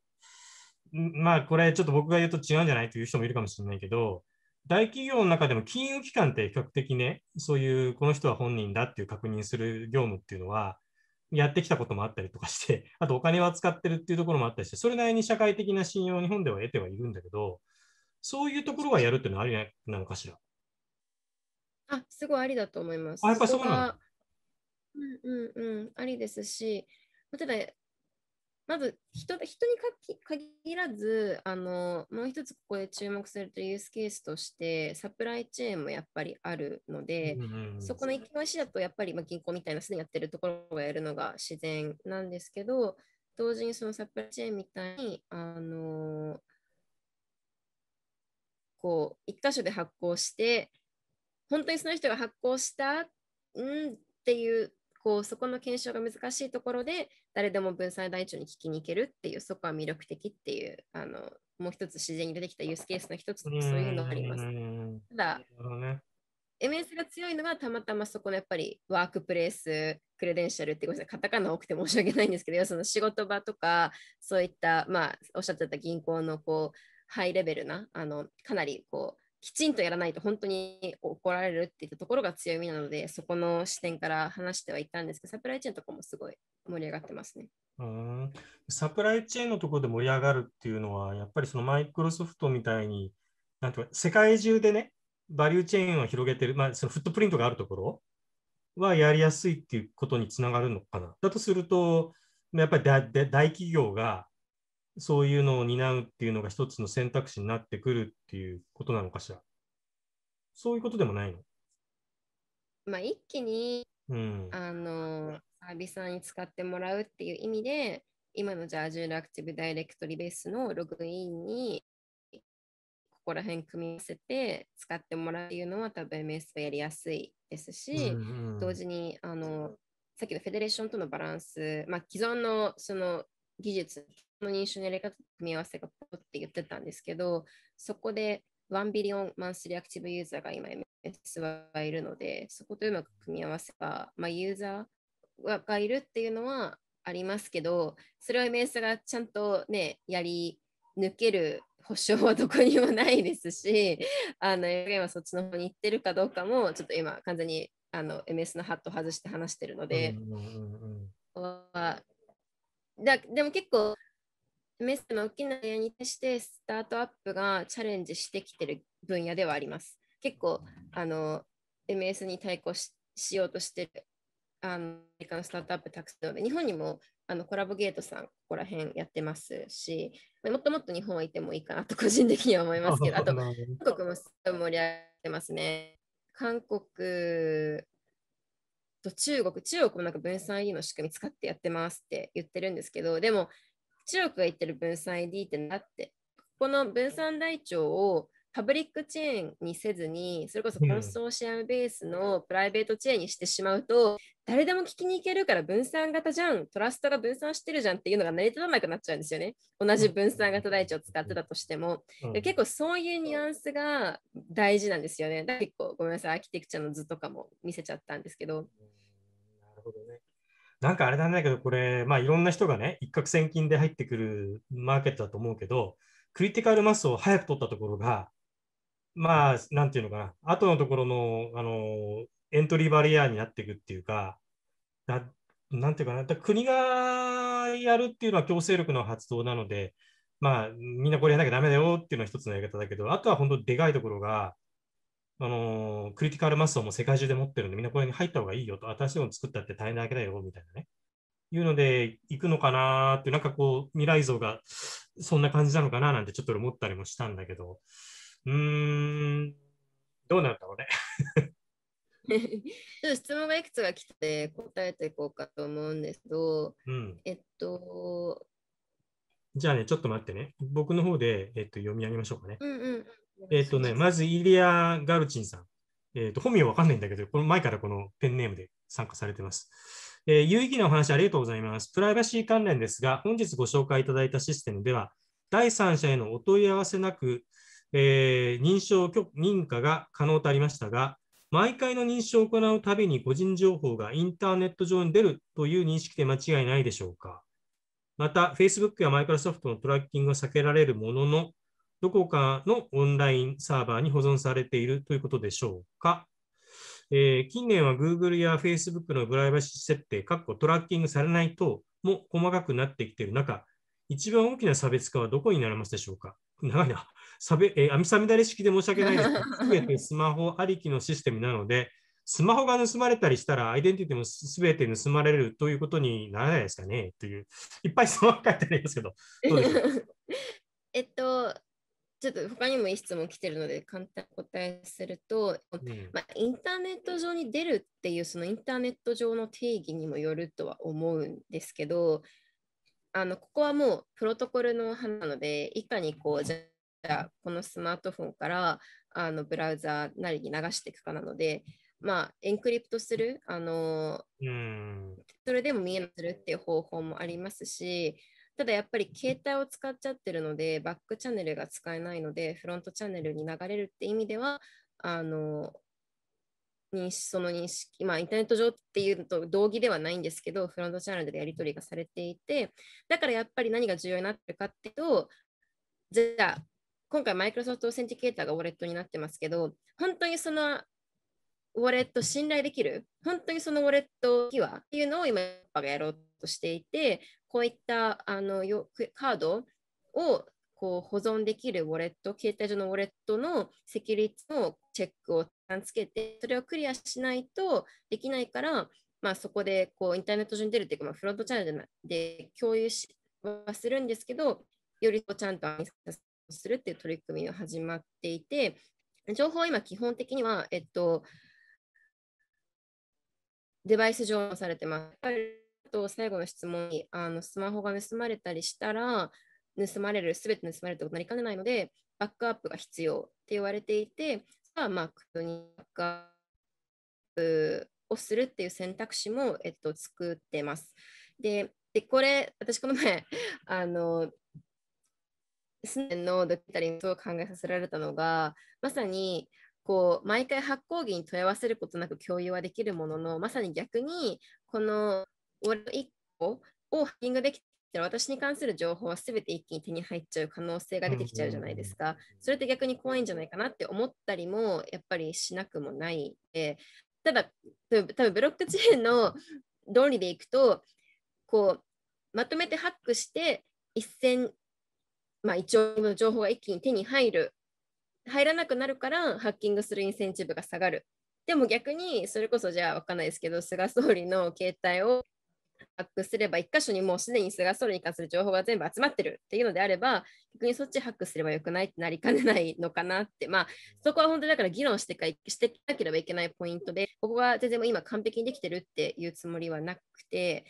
の、まあこれちょっと僕が言うと違うんじゃないという人もいるかもしれないけど、大企業の中でも金融機関って比較的ね、そういうこの人は本人だっていう確認する業務っていうのは、やってきたこともあったりとかして、[laughs] あとお金を扱ってるっていうところもあったりして、それなりに社会的な信用を日本では得てはいるんだけど、そういうところはやるっていうのはありなのかしら。あすごいありだと思います。あやっぱそうなんうんうんうん、ありですし、例えば、まず人人に限らずあの、もう一つここで注目するとユースケースとして、サプライチェーンもやっぱりあるので、うんうん、そこの行きしだと、やっぱり、ま、銀行みたいなすでにやってるところをやるのが自然なんですけど、同時にそのサプライチェーンみたいに、あのこう一箇所で発行して、本当にその人が発行したんっていうこうそこの検証が難しいところで誰でも分散台帳に聞きに行けるっていうそこは魅力的っていうあのもう一つ自然に出てきたユースケースの一つそういうのがあります。ただ、ね、MS が強いのはたまたまそこのやっぱりワークプレイスクレデンシャルってごめんなさいカタカナ多くて申し訳ないんですけどその仕事場とかそういったまあおっしゃってた銀行のこうハイレベルなあのかなりこうきちんとやらないと本当に怒られるっていったところが強みなのでそこの視点から話してはいたんですけどサプライチェーンとかもすごい盛り上がってますね。うんサプライチェーンのところで盛り上がるっていうのはやっぱりそのマイクロソフトみたいになんていうか世界中でねバリューチェーンを広げてる、まあ、そのフットプリントがあるところはやりやすいっていうことにつながるのかな。だとするとやっぱり大企業がそういうのを担うっていうのが一つの選択肢になってくるっていうことなのかしら。そういうことでもないのまあ一気に、うん、あのサービスさんに使ってもらうっていう意味で、今のジャー a ュー r e Active Directory ベースのログインにここら辺組み合わせて使ってもらうっていうのは多分 MS はやりやすいですし、うんうん、同時にあのさっきのフェデレーションとのバランス、まあ、既存のその技術の認証のやり方組み合わせがポって言ってたんですけど、そこで1ビリオンマンスリアクティブユーザーが今 MS はいるので、そことうまく組み合わせば、まあ、ユーザーがいるっていうのはありますけど、それを MS がちゃんとね、やり抜ける保証はどこにもないですし、[laughs] あの、今そっちの方に行ってるかどうかも、ちょっと今完全にあの MS のハット外して話してるので、うんうんうんでも結構メッセ大きな部屋に対してスタートアップがチャレンジしてきてる分野ではあります。結構あの MS に対抗しようとしてるアメリカのスタートアップたくさんので日本にもあのコラボゲートさんここら辺やってますしもっともっと日本はいてもいいかなと個人的には思いますけど [laughs] あと韓国もすごい盛り上がってますね。韓国と中国中国もなんか分散 E の仕組み使ってやってますって言ってるんですけどでも中国が言ってる分散 ID ってなって、この分散台帳をパブリックチェーンにせずに、それこそコンソーシアムベースのプライベートチェーンにしてしまうと、うん、誰でも聞きに行けるから分散型じゃん、トラストが分散してるじゃんっていうのが成り立たなくなっちゃうんですよね。同じ分散型台帳を使ってたとしても。うん、結構そういうニュアンスが大事なんですよね。結構ごめんなさい、アーキテクチャの図とかも見せちゃったんですけど。なるほどね。なんかあれなんだけど、これ、まあいろんな人がね、一攫千金で入ってくるマーケットだと思うけど、クリティカルマスを早く取ったところが、まあ、なんていうのかな、後のところの、あの、エントリーバリアになっていくっていうか、ななんていうかな、国がやるっていうのは強制力の発動なので、まあ、みんなこれやらなきゃだめだよっていうのは一つのやり方だけど、あとは本当でかいところが、あのクリティカルマスをも世界中で持ってるんで、みんなこれに入った方がいいよと、新しいもの作ったって大変なわけだよ、みたいなね。いうので、行くのかなって、なんかこう、未来像がそんな感じなのかななんてちょっと思ったりもしたんだけど、うーん、どうなんだろうね。[laughs] ちょっと質問がいくつか来て答えていこうかと思うんですけど、うん、えっと、じゃあね、ちょっと待ってね。僕の方で、えっと、読み上げましょうかね。うんうんえっ、ー、とね、まずイリア・ガルチンさん。えっ、ー、と、本名わかんないんだけど、この前からこのペンネームで参加されてます。えー、有意義なお話ありがとうございます。プライバシー関連ですが、本日ご紹介いただいたシステムでは、第三者へのお問い合わせなく、えー、認証認可が可能とありましたが、毎回の認証を行うたびに個人情報がインターネット上に出るという認識で間違いないでしょうか。また、Facebook や Microsoft のトラッキングは避けられるものの、どこかのオンラインサーバーに保存されているということでしょうか。えー、近年は Google や Facebook のプライバシー設定、かっこトラッキングされない等も細かくなってきている中、一番大きな差別化はどこになりますでしょうか長いな。サベえー、網さみだれ式で申し訳ないですが、すべてスマホありきのシステムなので、スマホが盗まれたりしたら、アイデンティティもすべて盗まれるということにならないですかねという、いっぱいスマホ書いてありますけど、どうでしょう [laughs] えっと、ちょっと他にもいい質問来てるので簡単に答えすると、まあ、インターネット上に出るっていうそのインターネット上の定義にもよるとは思うんですけどあのここはもうプロトコルの話なのでいかにこうじゃあこのスマートフォンからあのブラウザなりに流していくかなので、まあ、エンクリプトするあのそれでも見えなくするっていう方法もありますしただやっぱり携帯を使っちゃってるので、バックチャンネルが使えないので、フロントチャンネルに流れるって意味では、あのその認識、まあ、インターネット上っていうと同義ではないんですけど、フロントチャンネルでやり取りがされていて、だからやっぱり何が重要になってるかっていうと、じゃあ、今回、マイクロソフトオーセンティケーターがウォレットになってますけど、本当にそのウォレット信頼できる、本当にそのウォレットはっていうのを今、やろうとしていて、こういったあのカードをこう保存できるウォレット、携帯上のウォレットのセキュリティのチェックをつけて、それをクリアしないとできないから、まあ、そこでこうインターネット上に出るというか、まあ、フロントチャンネルで共有しはするんですけど、よりちゃんとサ拶するっていう取り組みが始まっていて、情報は今基本的には、えっと、デバイス上されてます。と最後の質問にあのスマホが盗まれたりしたら盗まれる全て盗まれるってことになりかねないのでバックアップが必要って言われていてさあまあ国にバックアップをするっていう選択肢も、えっと、作ってます。ででこれ私この前 [laughs] あのスネのドキュメンタリーに考えさせられたのがまさにこう毎回発行儀に問い合わせることなく共有はできるもののまさに逆にこの俺の1個をハッキングできたら私に関する情報は全て一気に手に入っちゃう可能性が出てきちゃうじゃないですか。それって逆に怖いんじゃないかなって思ったりもやっぱりしなくもないで、ただ、多分ブロックチェーンの論理でいくと、こう、まとめてハックして1000、まあ、1億の情報が一気に手に入る入らなくなるからハッキングするインセンティブが下がるでも逆にそれこそじゃあ分かんないですけど菅総理の携帯をハックすれば、1箇所にもうすでに菅総理に関する情報が全部集まってるっていうのであれば、逆にそっちハックすればよくないってなりかねないのかなって、まあ、そこは本当だから議論してかしていなければいけないポイントで、ここは全然今完璧にできてるっていうつもりはなくて、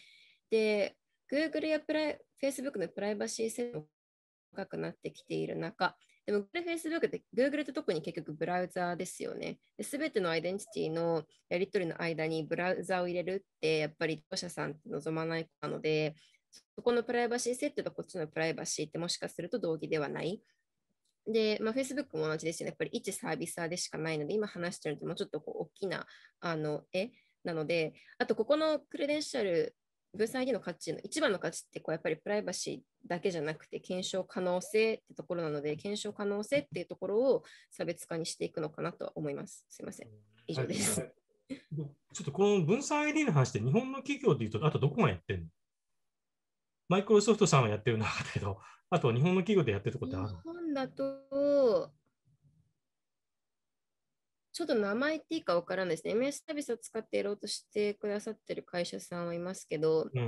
で、Google やプライ Facebook のプライバシー性度が高くなってきている中、でも Google、Facebook って Google って特に結局ブラウザーですよね。すべてのアイデンティティのやり取りの間にブラウザを入れるってやっぱり当社さん望まないので、そこのプライバシー設定とこっちのプライバシーってもしかすると同義ではない。で、まあ、Facebook も同じですよね。やっぱり一サービサーでしかないので、今話してるのってもうちょっとこう大きなあの絵なので、あとここのクレデンシャル分散 ID の価値の一番の価値ってこうやっぱりプライバシーだけじゃなくて検証可能性ってところなので検証可能性っていうところを差別化にしていくのかなと思います。すみません。以上です。はい、[laughs] ちょっとこの分散 ID の話で日本の企業でいうとあとどこがやってるのマイクロソフトさんはやってるんだけど、あと日本の企業でやってるとこってある日本だと、ちょっと名前っていいかわからないですね。MS サービスを使ってやろうとしてくださってる会社さんはいますけど、うん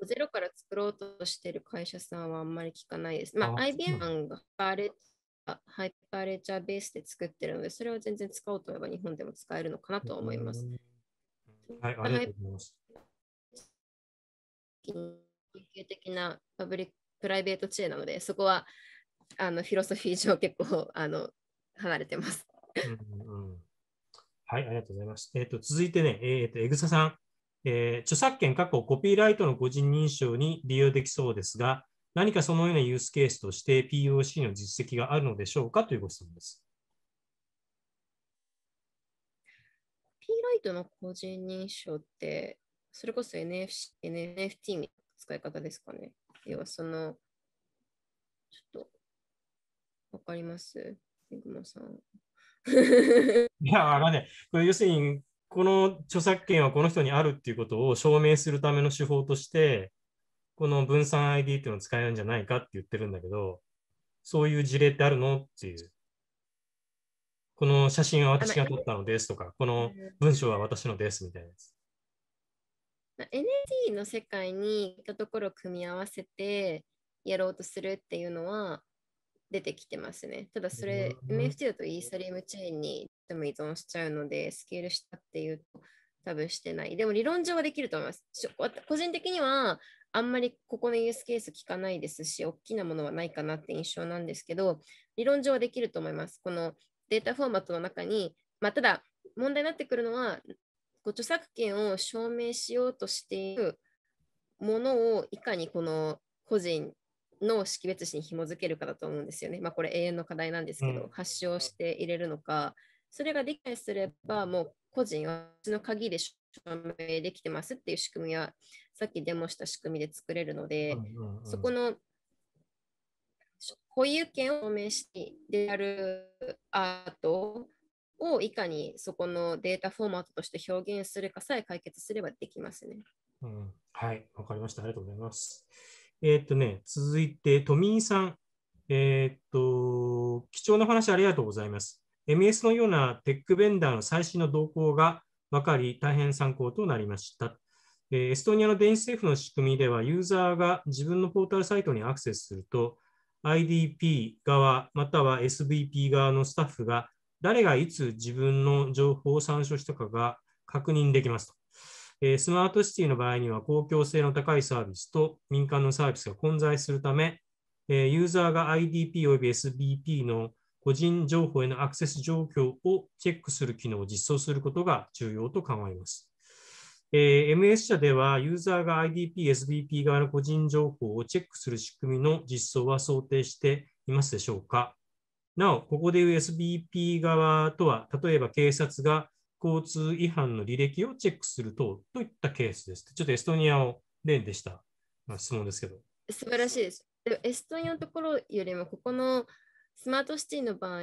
うん、ゼロから作ろうとしてる会社さんはあんまり聞かないです。まあ、IBM さんがハイパーレチャーベースで作ってるので、それは全然使おうと思えば日本でも使えるのかなと思います。はい、ありがとうございます。緊急的なパブリックプライベート知恵なので、そこはあのフィロソフィー上結構あの離れてます。うんうんはい、ありがとうございます。えっ、ー、と、続いてね、えっ、ー、と、エグサさん。えー、著作権、過去コピーライトの個人認証に利用できそうですが、何かそのようなユースケースとして POC の実績があるのでしょうかというご質問です。コピーライトの個人認証って、それこそ NFC NFT の使い方ですかね。要はその、ちょっと、わかりますエグマさん。いや、あかんない。これ要するに、この著作権はこの人にあるっていうことを証明するための手法として、この分散 ID っていうのを使えるんじゃないかって言ってるんだけど、そういう事例ってあるのっていう。この写真は私が撮ったのですとか、この文章は私のですみたいなやつ。NFT の世界にいたところを組み合わせてやろうとするっていうのは、出てきてますね。ただそれ、MFT だとイーサリウムチェーンにでも依存しちゃうので、スケールしたっていうと多分してない。でも理論上はできると思います。個人的にはあんまりここのユースケース聞かないですし、大きなものはないかなって印象なんですけど、理論上はできると思います。このデータフォーマットの中に、まあ、ただ問題になってくるのは、著作権を証明しようとしているものをいかにこの個人の識別詞に紐付けるかだと思うんですよね。まあ、これ永遠の課題なんですけど、うん、発症して入れるのか、それが理解すれば、もう個人は私の鍵で証明できてますっていう仕組みは、さっきデモした仕組みで作れるので、うんうんうん、そこの保有権を証明してであるアートをいかにそこのデータフォーマットとして表現するかさえ解決すればできますね。うん、はい、わかりました。ありがとうございます。えっとね、続いて、富井さん。えー、っと、貴重な話ありがとうございます。m s のようなテックベンダーの最新の動向が分かり、大変参考となりました。えー、エストニアの電子政府の仕組みでは、ユーザーが自分のポータルサイトにアクセスすると、IDP 側、または SBP 側のスタッフが、誰がいつ自分の情報を参照したかが確認できますと。えスマートシティの場合には公共性の高いサービスと民間のサービスが混在するため、えユーザーが IDP 及び SBP の個人情報へのアクセス状況をチェックする機能を実装することが重要と考えます。え MS 社では、ユーザーが IDP、SBP 側の個人情報をチェックする仕組みの実装は想定していますでしょうかなお、ここでいう SBP 側とは、例えば警察が交通違反の履歴をチェックするとといったケースです。ちょっとエストニアを例でした、まあ、質問ですけど。素晴らしいです。でエストニアのところよりも、ここのスマートシティの場合、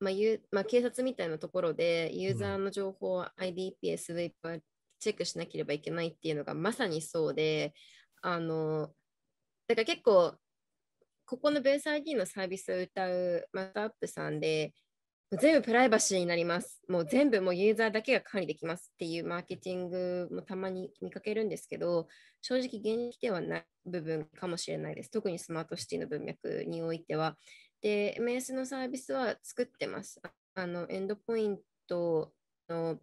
まあまあ、警察みたいなところでユーザーの情報を IDP、SV はチェックしなければいけないっていうのがまさにそうで、あのだから結構、ここのベース ID のサービスを歌う、またアップさんで、全部プライバシーになります。もう全部もうユーザーだけが管理できますっていうマーケティングもたまに見かけるんですけど、正直現役ではない部分かもしれないです。特にスマートシティの文脈においては。で、MS のサービスは作ってます。あのエンドポイントの、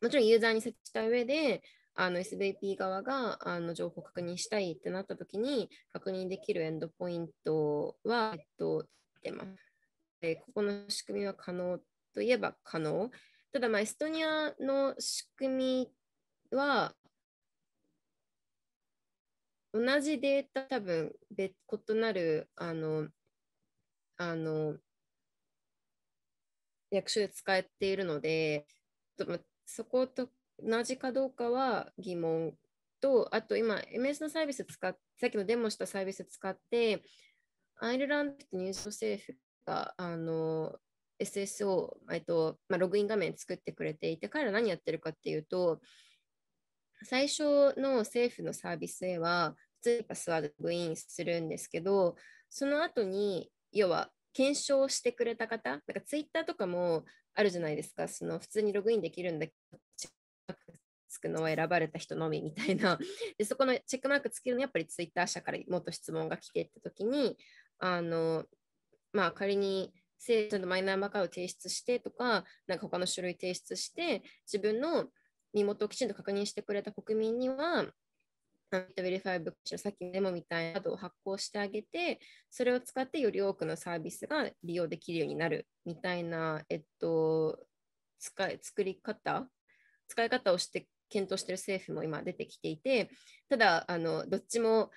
もちろんユーザーに設置した上で、あの SVP 側があの情報を確認したいってなった時に確認できるエンドポイントは、えっと、出ます。ここの仕組みは可能といえば可能。ただ、まあ、エストニアの仕組みは、同じデータ、多分別異なるあのあの役所で使っているので、そこと同じかどうかは疑問と、あと今、MS のサービス使って、さっきのデモしたサービス使って、アイルランドとニュース政府が、あの、SSO、えっとまあ、ログイン画面作ってくれていて、彼ら何やってるかっていうと、最初の政府のサービスへは、普通にパスワードログインするんですけど、その後に、要は検証してくれた方、なんかツイッターとかもあるじゃないですか、その普通にログインできるんだけど、チェックマークつくのは選ばれた人のみみたいな、[laughs] でそこのチェックマークつけるのやっぱりツイッター社からもっと質問が来てった時に、あのまあ、仮に政府のマイナンバーカードを提出してとか、なんか他の書類提出して、自分の身元をきちんと確認してくれた国民には、ウェリファイブさっきのデモみたいなカを発行してあげて、それを使ってより多くのサービスが利用できるようになるみたいな、えっと、使い作り方、使い方をして検討している政府も今出てきていて、ただ、あのどっちも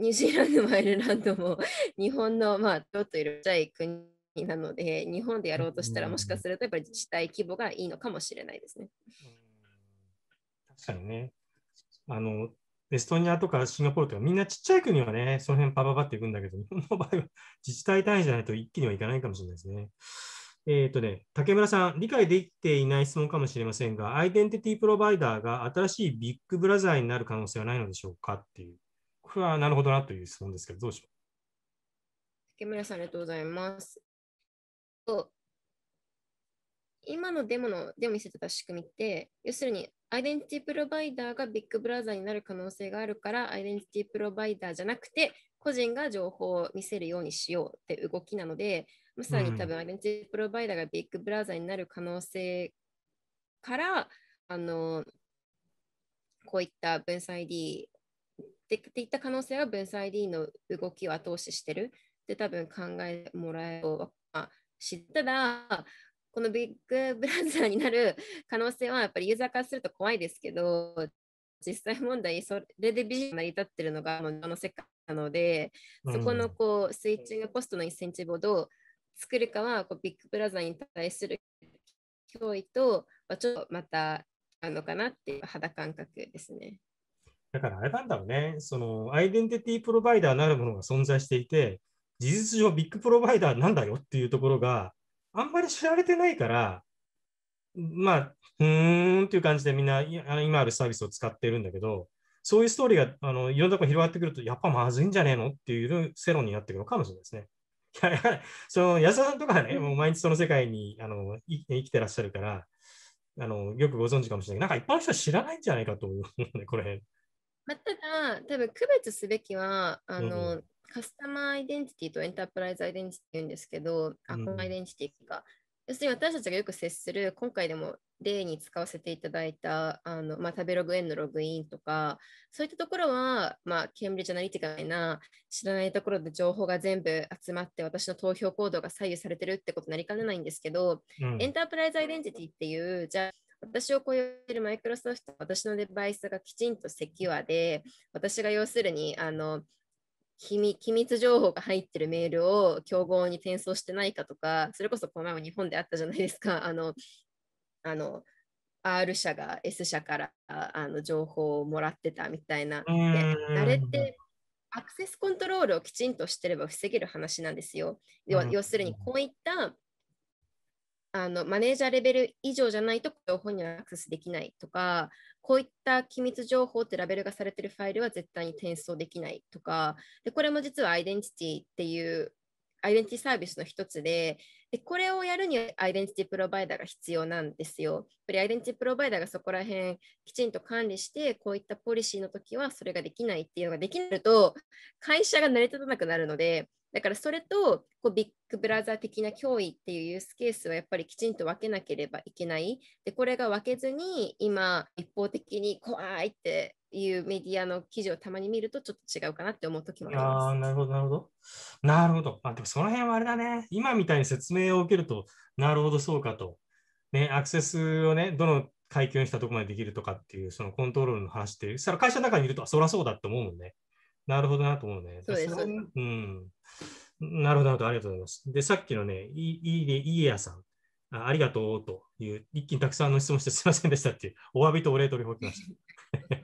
ニュージーランドもアイルランドも [laughs] 日本の、まあ、ちょっといるちゃい国なので、日本でやろうとしたら、もしかするとやっぱり自治体規模がいいのかもしれないですね。確かにね。あのエストニアとかシンガポールとかみんなちっちゃい国はね、その辺パパパっていくんだけど、日本の場合は自治体単位じゃないと一気にはいかないかもしれないですね。えっ、ー、とね、竹村さん、理解できていない質問かもしれませんが、アイデンティティプロバイダーが新しいビッグブラザーになる可能性はないのでしょうかっていう。僕はなるほどなという質問ですけど、どうしよう。竹村さん、ありがとうございます。今のデモのデモ見せてた仕組みって、要するにアイデンティティプロバイダーがビッグブラザーになる可能性があるから、アイデンティティプロバイダーじゃなくて、個人が情報を見せるようにしようって動きなので、まさに多分アイデンティティプロバイダーがビッグブラザーになる可能性から、あの、こういった分散 ID っていった可能性は文才 D の動きを後押ししてるで多分考えもらえあ、知ったらこのビッグブラザーになる可能性はやっぱりユーザーからすると怖いですけど実際問題それでビジネス成り立ってるのがこの世界なのでそこのこうスイッチングコストのインセンチブをどう作るかはこうビッグブラザーに対する脅威とちょっとまたあのかなっていう肌感覚ですね。だからあれなんだろうね、そのアイデンティティプロバイダーなるものが存在していて、事実上ビッグプロバイダーなんだよっていうところがあんまり知られてないから、まあ、うーんっていう感じでみんな今あるサービスを使ってるんだけど、そういうストーリーがあのいろんなところに広がってくると、やっぱまずいんじゃねえのっていう世論になってくるのかもしれないですね。や、はり、その安田さんとかね、もう毎日その世界にあの生きてらっしゃるから、あのよくご存知かもしれないけど、なんか一般の人は知らないんじゃないかと思うね、これ。まあ、ただ、多分区別すべきは、あの、うん、カスタマーアイデンティティとエンタープライズアイデンティティ言うんですけど、あ、このアイデンティティか。要するに私たちがよく接する、今回でも例に使わせていただいた、あのまあ、食べログへのログインとか、そういったところは、まあ、ケンブリッジ・アナリティカみな知らないところで情報が全部集まって、私の投票行動が左右されてるってことになりかねないんですけど、うん、エンタープライズ・アイデンティティっていう、じゃあ、私を雇用しているマイクロソフトは私のデバイスがきちんとセキュアで、私が要するにあの機密情報が入ってるメールを競合に転送してないかとか、それこそこの前も日本であったじゃないですか。[laughs] あのあの R 社が S 社からあの情報をもらってたみたいな。であれってアクセスコントロールをきちんとしてれば防げる話なんですよ。要するにこういったあのマネージャーレベル以上じゃないと情報にはアクセスできないとかこういった機密情報ってラベルがされてるファイルは絶対に転送できないとかでこれも実はアイデンティティっていうアイデンティティサービスの一つでで、これをやるにはアイデンティティプロバイダーが必要なんですよ。やっぱりアイデンティティプロバイダーがそこら辺きちんと管理して、こういったポリシーの時はそれができないっていうのができると、会社が成り立たなくなるので、だからそれとこうビッグブラザー的な脅威っていうユースケースはやっぱりきちんと分けなければいけない。で、これが分けずに今一方的に怖いっていうメディアの記事をたまに見るとちょっと違うかなって思う時もあります。あなるほど、なるほど。なるほど。あでもその辺はあれだね。今みたいに説明を受けると、なるほど、そうかと。ね、アクセスをね、どの階級にしたとこまでできるとかっていう、そのコントロールの話って、そ会社の中にいると、そりゃそうだと思うもんね。なるほどなと思うね。そうです。うん。なるほど、なるほど、ありがとうございます。で、さっきのね、いいいやさん。あありがとうという、一気にたくさんの質問してすみませんでしたっていう、お詫びとお礼取りをきました。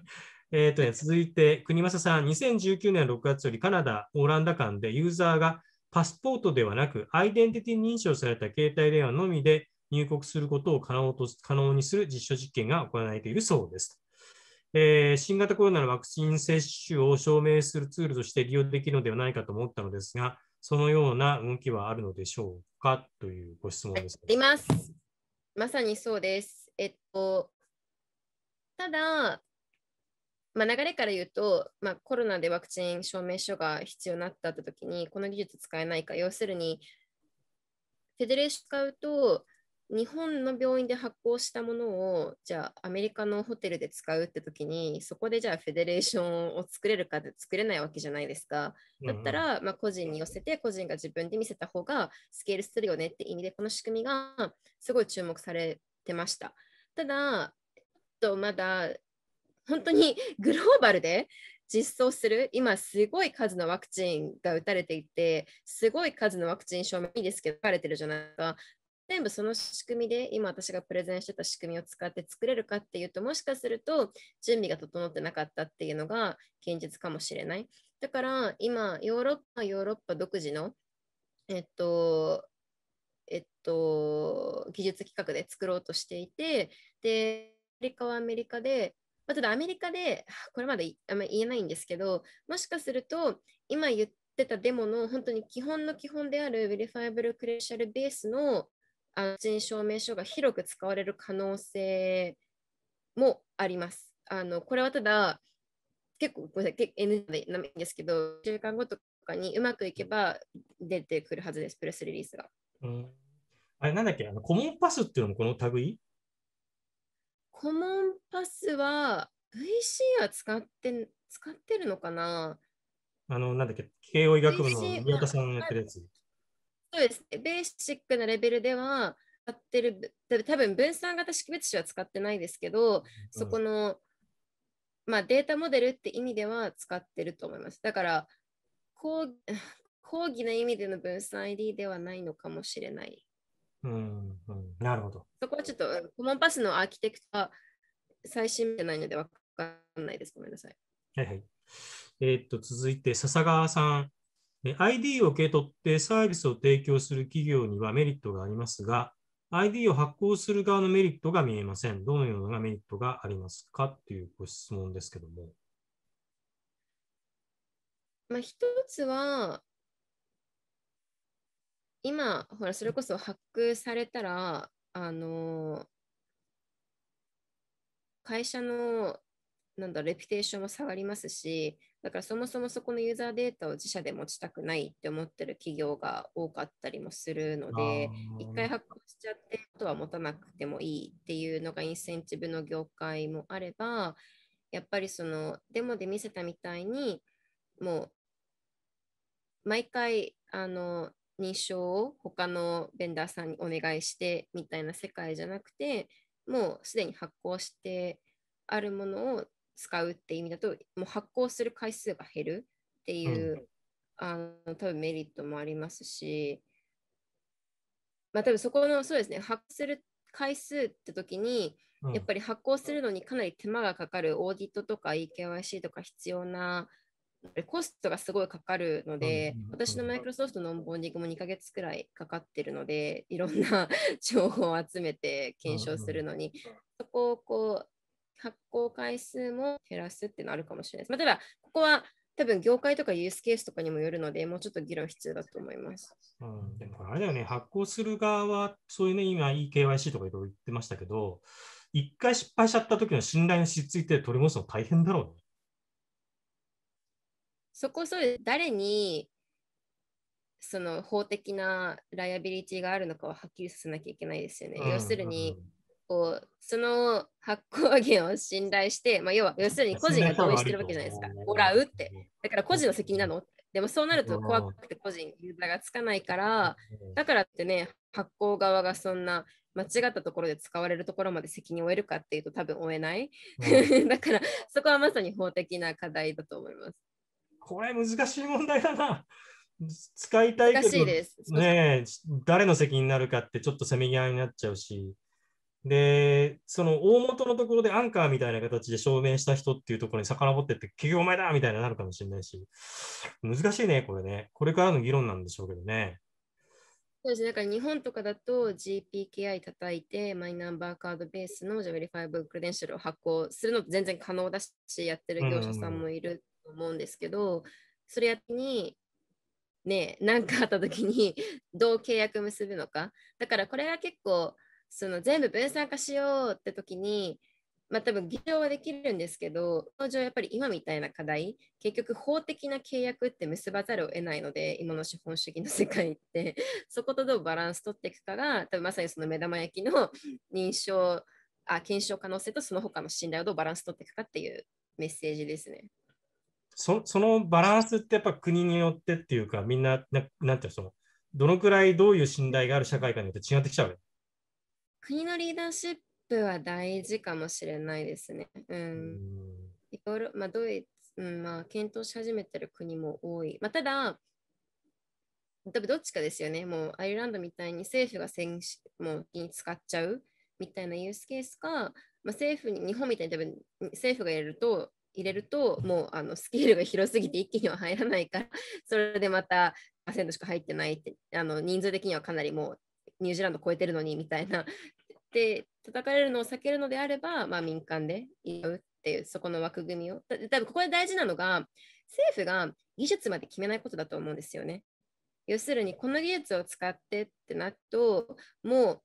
えーとね、続いて、国政さん、2019年6月よりカナダ、オランダ間でユーザーがパスポートではなく、アイデンティティ認証された携帯電話のみで入国することを可能と可能にする実証実験が行われているそうです。えー、新型コロナのワクチン接種を証明するツールとして利用できるのではないかと思ったのですが、そのような動きはあるのでしょうかというご質問です。あります。まさにそうです。えっと、ただ、まあ、流れから言うと、まあ、コロナでワクチン証明書が必要になったっ時にこの技術使えないか要するにフェデレーション使うと日本の病院で発行したものをじゃあアメリカのホテルで使うって時にそこでじゃあフェデレーションを作れるかで作れないわけじゃないですかだったら、まあ、個人に寄せて個人が自分で見せた方がスケールするよねって意味でこの仕組みがすごい注目されてましたただとまだ本当に [laughs] グローバルで実装する今すごい数のワクチンが打たれていてすごい数のワクチン証明いいですけど打たれてるじゃないですか全部その仕組みで今私がプレゼンしてた仕組みを使って作れるかっていうともしかすると準備が整ってなかったっていうのが現実かもしれないだから今ヨーロッパヨーロッパ独自のえっとえっと技術企画で作ろうとしていてでアメリカはアメリカでまあ、ただアメリカで [laughs] これまであんまり言えないんですけどもしかすると今言ってたデモの本当に基本の基本であるウェリファイブルクレーシャルベースの安心証明書が広く使われる可能性もあります。あのこれはただ結構ごめんなさい N でなんですけど週間後とかにうまくいけば出てくるはずですプレスリリースが。うん、あれなんだっけあのコモンパスっていうのもこの類コモンパスは VC は使って使ってるのかなあの、なんだっけ、慶応医学部の宮田さんやってるやつ。そうです、ね。ベーシックなレベルでは、使ってる、多分分散型識別子は使ってないですけど、そこの、まあ、データモデルって意味では使ってると思います。だから、[laughs] 講義の意味での分散 ID ではないのかもしれないうんうん、なるほど。そこはちょっと、コモンパスのアーキテクトは最新じゃないので分かんないです。ごめんなさい。はいはい。えー、っと、続いて、笹川さん。ID を受け取ってサービスを提供する企業にはメリットがありますが、ID を発行する側のメリットが見えません。どのようなメリットがありますかというご質問ですけども。まあ、一つは、今ほらそれこそハックされたらあの会社のなんだレピュテーションも下がりますしだからそもそもそこのユーザーデータを自社で持ちたくないって思ってる企業が多かったりもするので一回発行しちゃってあとは持たなくてもいいっていうのがインセンティブの業界もあればやっぱりそのデモで見せたみたいにもう毎回あの認証を他のベンダーさんにお願いしてみたいな世界じゃなくてもうすでに発行してあるものを使うっていう意味だともう発行する回数が減るっていう、うん、あの多分メリットもありますしまあ多分そこのそうですね発行する回数って時にやっぱり発行するのにかなり手間がかかるオーディットとか EKYC とか必要なコストがすごいかかるので、私のマイクロソフトのオンボーディングも2ヶ月くらいかかってるので、いろんな情報を集めて検証するのに、そこをこう発行回数も減らすってのあるかもしれないです。例えここは多分業界とかユースケースとかにもよるので、もうちょっと議論必要だと思います。うん、でもあれだよね、発行する側は、そういうね、今、EKYC とかいろいろ言ってましたけど、一回失敗しちゃった時の信頼の失ついて取り戻すの大変だろうね。そこそれ誰にその法的なライアビリティがあるのかははっきりさせなきゃいけないですよね。要するに、こうその発行源を信頼して、まあ、要は要するに個人が同意してるわけじゃないですか。もらうって。だから個人の責任なのでもそうなると怖くて個人ユーザーがつかないから、だからってね、発行側がそんな間違ったところで使われるところまで責任を負えるかっていうと多分負えない。[laughs] だからそこはまさに法的な課題だと思います。これ難しい問題だな。使いたいけど、ね、誰の責任になるかってちょっとせめぎ合いになっちゃうし、で、その大元のところでアンカーみたいな形で証明した人っていうところに遡ってって、企業前だみたいになるかもしれないし、難しいね、これね。これからの議論なんでしょうけどね。そうですね、だから日本とかだと GPKI 叩いて、マイナンバーカードベースのジャベリファイブクレデンシャルを発行するの全然可能だし、やってる業者さんもいると思うんですけどそれやってにね何かあった時に [laughs] どう契約結ぶのかだからこれが結構その全部分散化しようって時にまあ多分議論はできるんですけど当時はやっぱり今みたいな課題結局法的な契約って結ばざるを得ないので今の資本主義の世界って [laughs] そことどうバランス取っていくかが多分まさにその目玉焼きの認証あ検証可能性とその他の信頼をどうバランス取っていくかっていうメッセージですね。そのバランスってやっぱ国によってっていうか、みんな、ななんていうの、その、どのくらいどういう信頼がある社会かによって違ってきちゃう国のリーダーシップは大事かもしれないですね。うん。いろいろ、まあ、ドイツ、うん、まあ、検討し始めてる国も多い。まあ、ただ、多分どっちかですよね。もうアイルランドみたいに政府が先もうに使っちゃうみたいなユースケースか、まあ、政府に、日本みたいに多分政府がやると入れるともうあのスケールが広すぎて一気には入らないから [laughs] それでまたアセントしか入ってないってあの人数的にはかなりもうニュージーランド超えてるのにみたいな [laughs] で叩かれるのを避けるのであれば、まあ、民間でやうっていうそこの枠組みを多分ここで大事なのが政府が技術まで決めないことだと思うんですよね要するにこの技術を使ってってなるともう、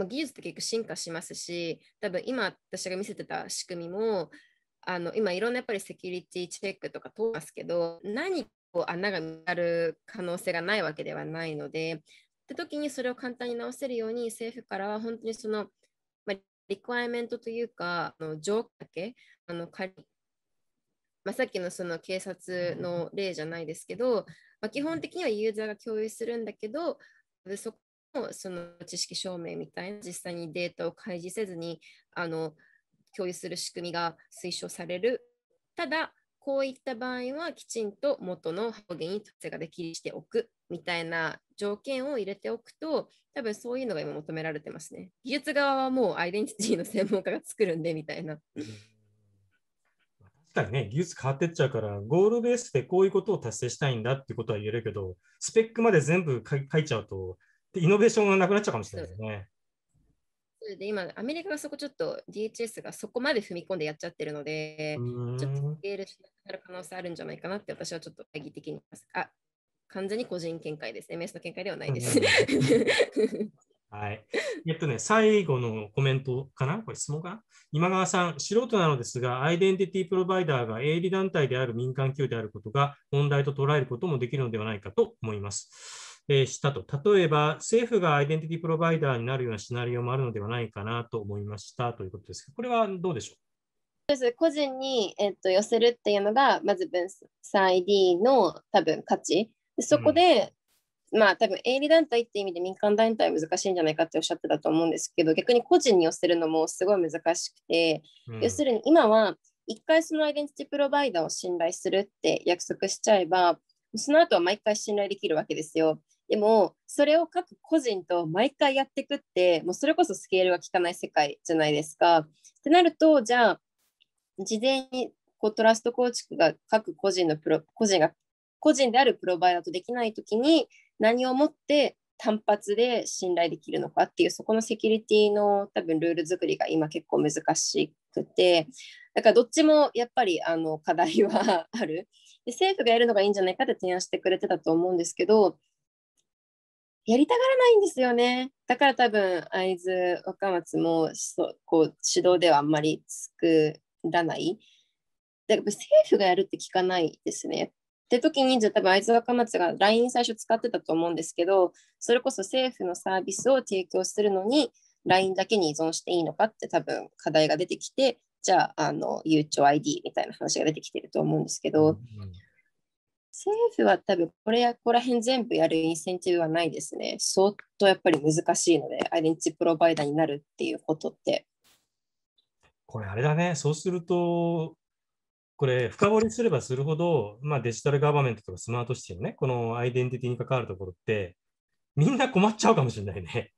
ま技術って結局進化しますし多分今私が見せてた仕組みもあの今いろんなやっぱりセキュリティチェックとか通ますけど何か穴が見ある可能性がないわけではないのでって時にそれを簡単に直せるように政府からは本当にその、まあ、リクワイメントというかあの条件だけあの仮、まあ、さっきのその警察の例じゃないですけど、まあ、基本的にはユーザーが共有するんだけどそこもその知識証明みたいな実際にデータを開示せずにあの共有する仕組みが推奨される。ただ、こういった場合はきちんと元の発言に達成ができるしておくみたいな条件を入れておくと、多分そういうのが今求められてますね。技術側はもうアイデンティティの専門家が作るんでみたいな。確かにね、技術変わってっちゃうから、ゴールベースでこういうことを達成したいんだってことは言えるけど、スペックまで全部書いちゃうと、でイノベーションがなくなっちゃうかもしれないですね。それで今、アメリカがそこちょっと DHS がそこまで踏み込んでやっちゃってるので、ちょっとスケールしなる可能性あるんじゃないかなって私はちょっと会議的にあ、完全に個人見解です MS の見解ではないです。はい。えっとね、最後のコメントかなこれ質問かな今川さん、素人なのですが、アイデンティティプロバイダーが営利団体である民間企業であることが問題と捉えることもできるのではないかと思います。えしたと。例えば、政府がアイデンティティプロバイダーになるようなシナリオもあるのではないかなと思いましたということですこれはどうでしょうす個人に、えっと、寄せるっていうのがまず分散 ID の多分価値そこで、うん、まあ多分営利団体って意味で民間団体は難しいんじゃないかっておっしゃってたと思うんですけど逆に個人に寄せるのもすごい難しくて、うん、要するに今は一回そのアイデンティティプロバイダーを信頼するって約束しちゃえばその後は毎回信頼できるわけですよ。でもそれを各個人と毎回やっていくってもうそれこそスケールが効かない世界じゃないですか。ってなるとじゃあ事前にこうトラスト構築が各個人のプロ個人が個人であるプロバイダーとできない時に何をもって単発で信頼できるのかっていうそこのセキュリティの多分ルール作りが今結構難しくてだからどっちもやっぱりあの課題はあるで政府がやるのがいいんじゃないかって提案してくれてたと思うんですけどやりたがらないんですよね。だから多分会津若松もこう指導ではあんまり作らない。だから政府がやるって聞かないですね。って時にじゃあ多分会津若松が LINE 最初使ってたと思うんですけどそれこそ政府のサービスを提供するのに LINE だけに依存していいのかって多分課題が出てきてじゃああのゆうちょ ID みたいな話が出てきてると思うんですけど、うん、政府は多分これやここら辺全部やるインセンティブはないですね。相当やっぱり難しいので、アイデンティティプロバイダーになるっていうことって。これあれだね、そうすると、これ深掘りすればするほど、まあ、デジタルガバメントとかスマートシティのね、このアイデンティティに関わるところって、みんな困っちゃうかもしれないね。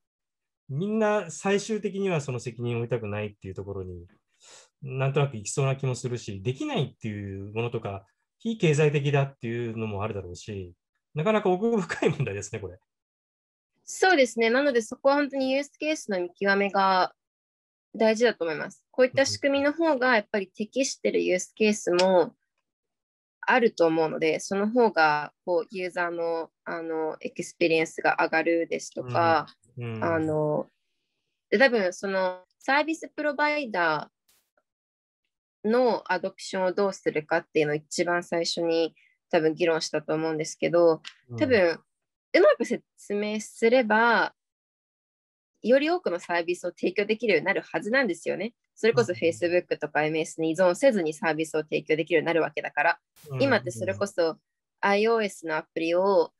みんな最終的にはその責任を負いたくないっていうところになんとなくいきそうな気もするし、できないっていうものとか、非経済的だっていうのもあるだろうし、なかなか奥深い問題ですね、これ。そうですね。なので、そこは本当にユースケースの見極めが大事だと思います。こういった仕組みの方が、やっぱり適してるユースケースもあると思うので、その方が、こう、ユーザーの、あの、エクスペリエンスが上がるですとか、うんうん、あの、で多分、その、サービスプロバイダー、のアドプションをどうするかっていうのを一番最初に多分議論したと思うんですけど多分うまく説明すればより多くのサービスを提供できるようになるはずなんですよね。それこそ Facebook とか MS に依存せずにサービスを提供できるようになるわけだから、今ってそれこそ iOS のアプリを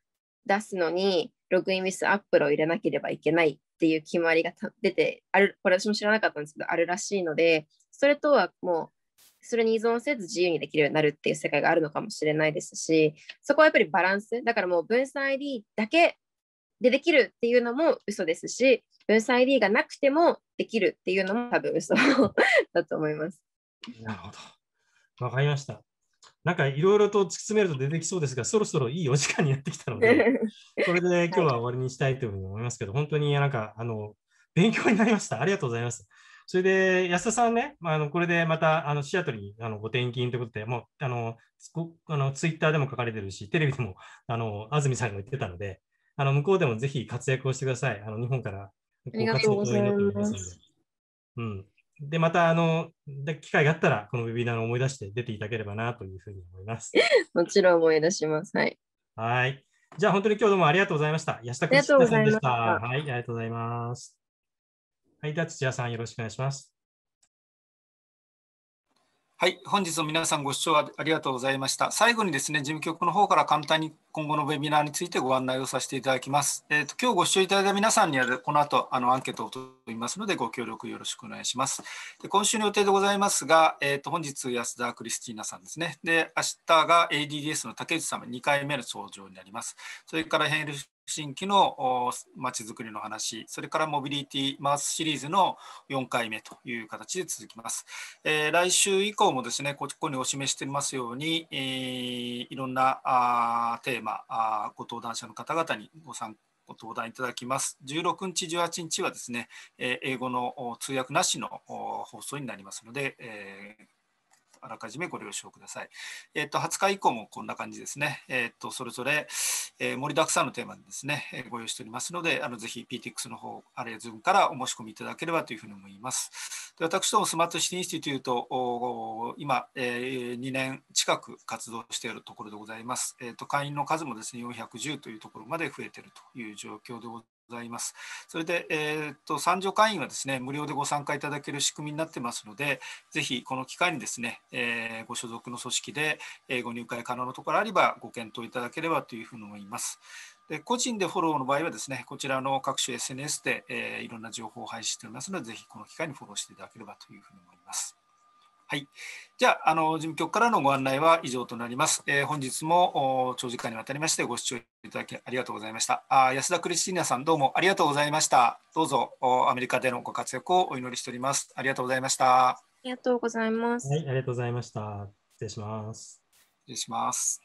出すのに、ログインミスアップルを入れなければいけないっていう決まりが出てある、これ私も知らなかったんですけど、あるらしいので、それとはもうそれに依存せず自由にできるようになるっていう世界があるのかもしれないですしそこはやっぱりバランスだからもう分散 ID だけでできるっていうのも嘘ですし分散 ID がなくてもできるっていうのも多分嘘 [laughs] だと思います。なるほど。わかりました。なんかいろいろと突き詰めると出てきそうですが、そろそろいいお時間になってきたので、[laughs] これで今日は終わりにしたいと思いますけど、はい、本当になんかあの勉強になりました。ありがとうございます。それで安田さんね、まあ、あのこれでまたあのシアトルにあのご転勤ということで、もうあのあのツイッターでも書かれてるし、テレビでもあの安住さんが言ってたので、あの向こうでもぜひ活躍をしてください。あの日本からありがとうございますで。うん、で、またあの機会があったら、このウェビナーを思い出して出ていただければなというふうに思います。[laughs] もちろん思い出します。はい。はい。じゃあ本当に今日どうもありがとうございました。安田君ました。はい、ありがとうございます。はい、では土屋さん、よろしくお願いします。はい、本日も皆さんご視聴ありがとうございました。最後にですね、事務局の方から簡単に今後のウェビナーについてご案内をさせていただきます。えっ、ー、と今日ご視聴いただいた皆さんにはこの後あのアンケートを取りますのでご協力よろしくお願いします。で今週の予定でございますが、えっ、ー、と本日安田クリスティーナさんですね。で明日が ADDS の竹内様2回目の登場になります。それからヘンリー新規のまちづくりの話、それからモビリティマースシリーズの4回目という形で続きます。えー、来週以降もですね、ここにお示していますように、えー、いろんなあテーマあ、ご登壇者の方々にご参加ご登壇いただきます。16日、18日はですね、英語の通訳なしの放送になりますので、えーあらかじめご了承ください。えっ、ー、と、20日以降もこんな感じですね。えっ、ー、と、それぞれ、え盛りだくさんのテーマですね、えご用意しておりますので、あのぜひ PTX の方、あるいは Zoom からお申し込みいただければというふうに思います。で私どもスマートシティインスティテュート、今、えー、2年近く活動しているところでございます。えっ、ー、と、会員の数もですね、410というところまで増えているという状況でごございます。それで、えー、っと参上会員はですね無料でご参加いただける仕組みになってますので、ぜひこの機会にですね、えー、ご所属の組織で、えご入会可能なところあればご検討いただければというふうに思います。で個人でフォローの場合はですね、こちらの各種 SNS で、えいろんな情報を配信しておりますので、ぜひこの機会にフォローしていただければというふうに思います。はい。じゃあ、あの事務局からのご案内は以上となります。えー、本日もお長時間にわたりましてご視聴いただきありがとうございました。あ安田クリスティーナさん、どうもありがとうございました。どうぞアメリカでのご活躍をお祈りしております。ありがとうございました。ありがとうございます。はい、ありがとうございました。失礼します。失礼します。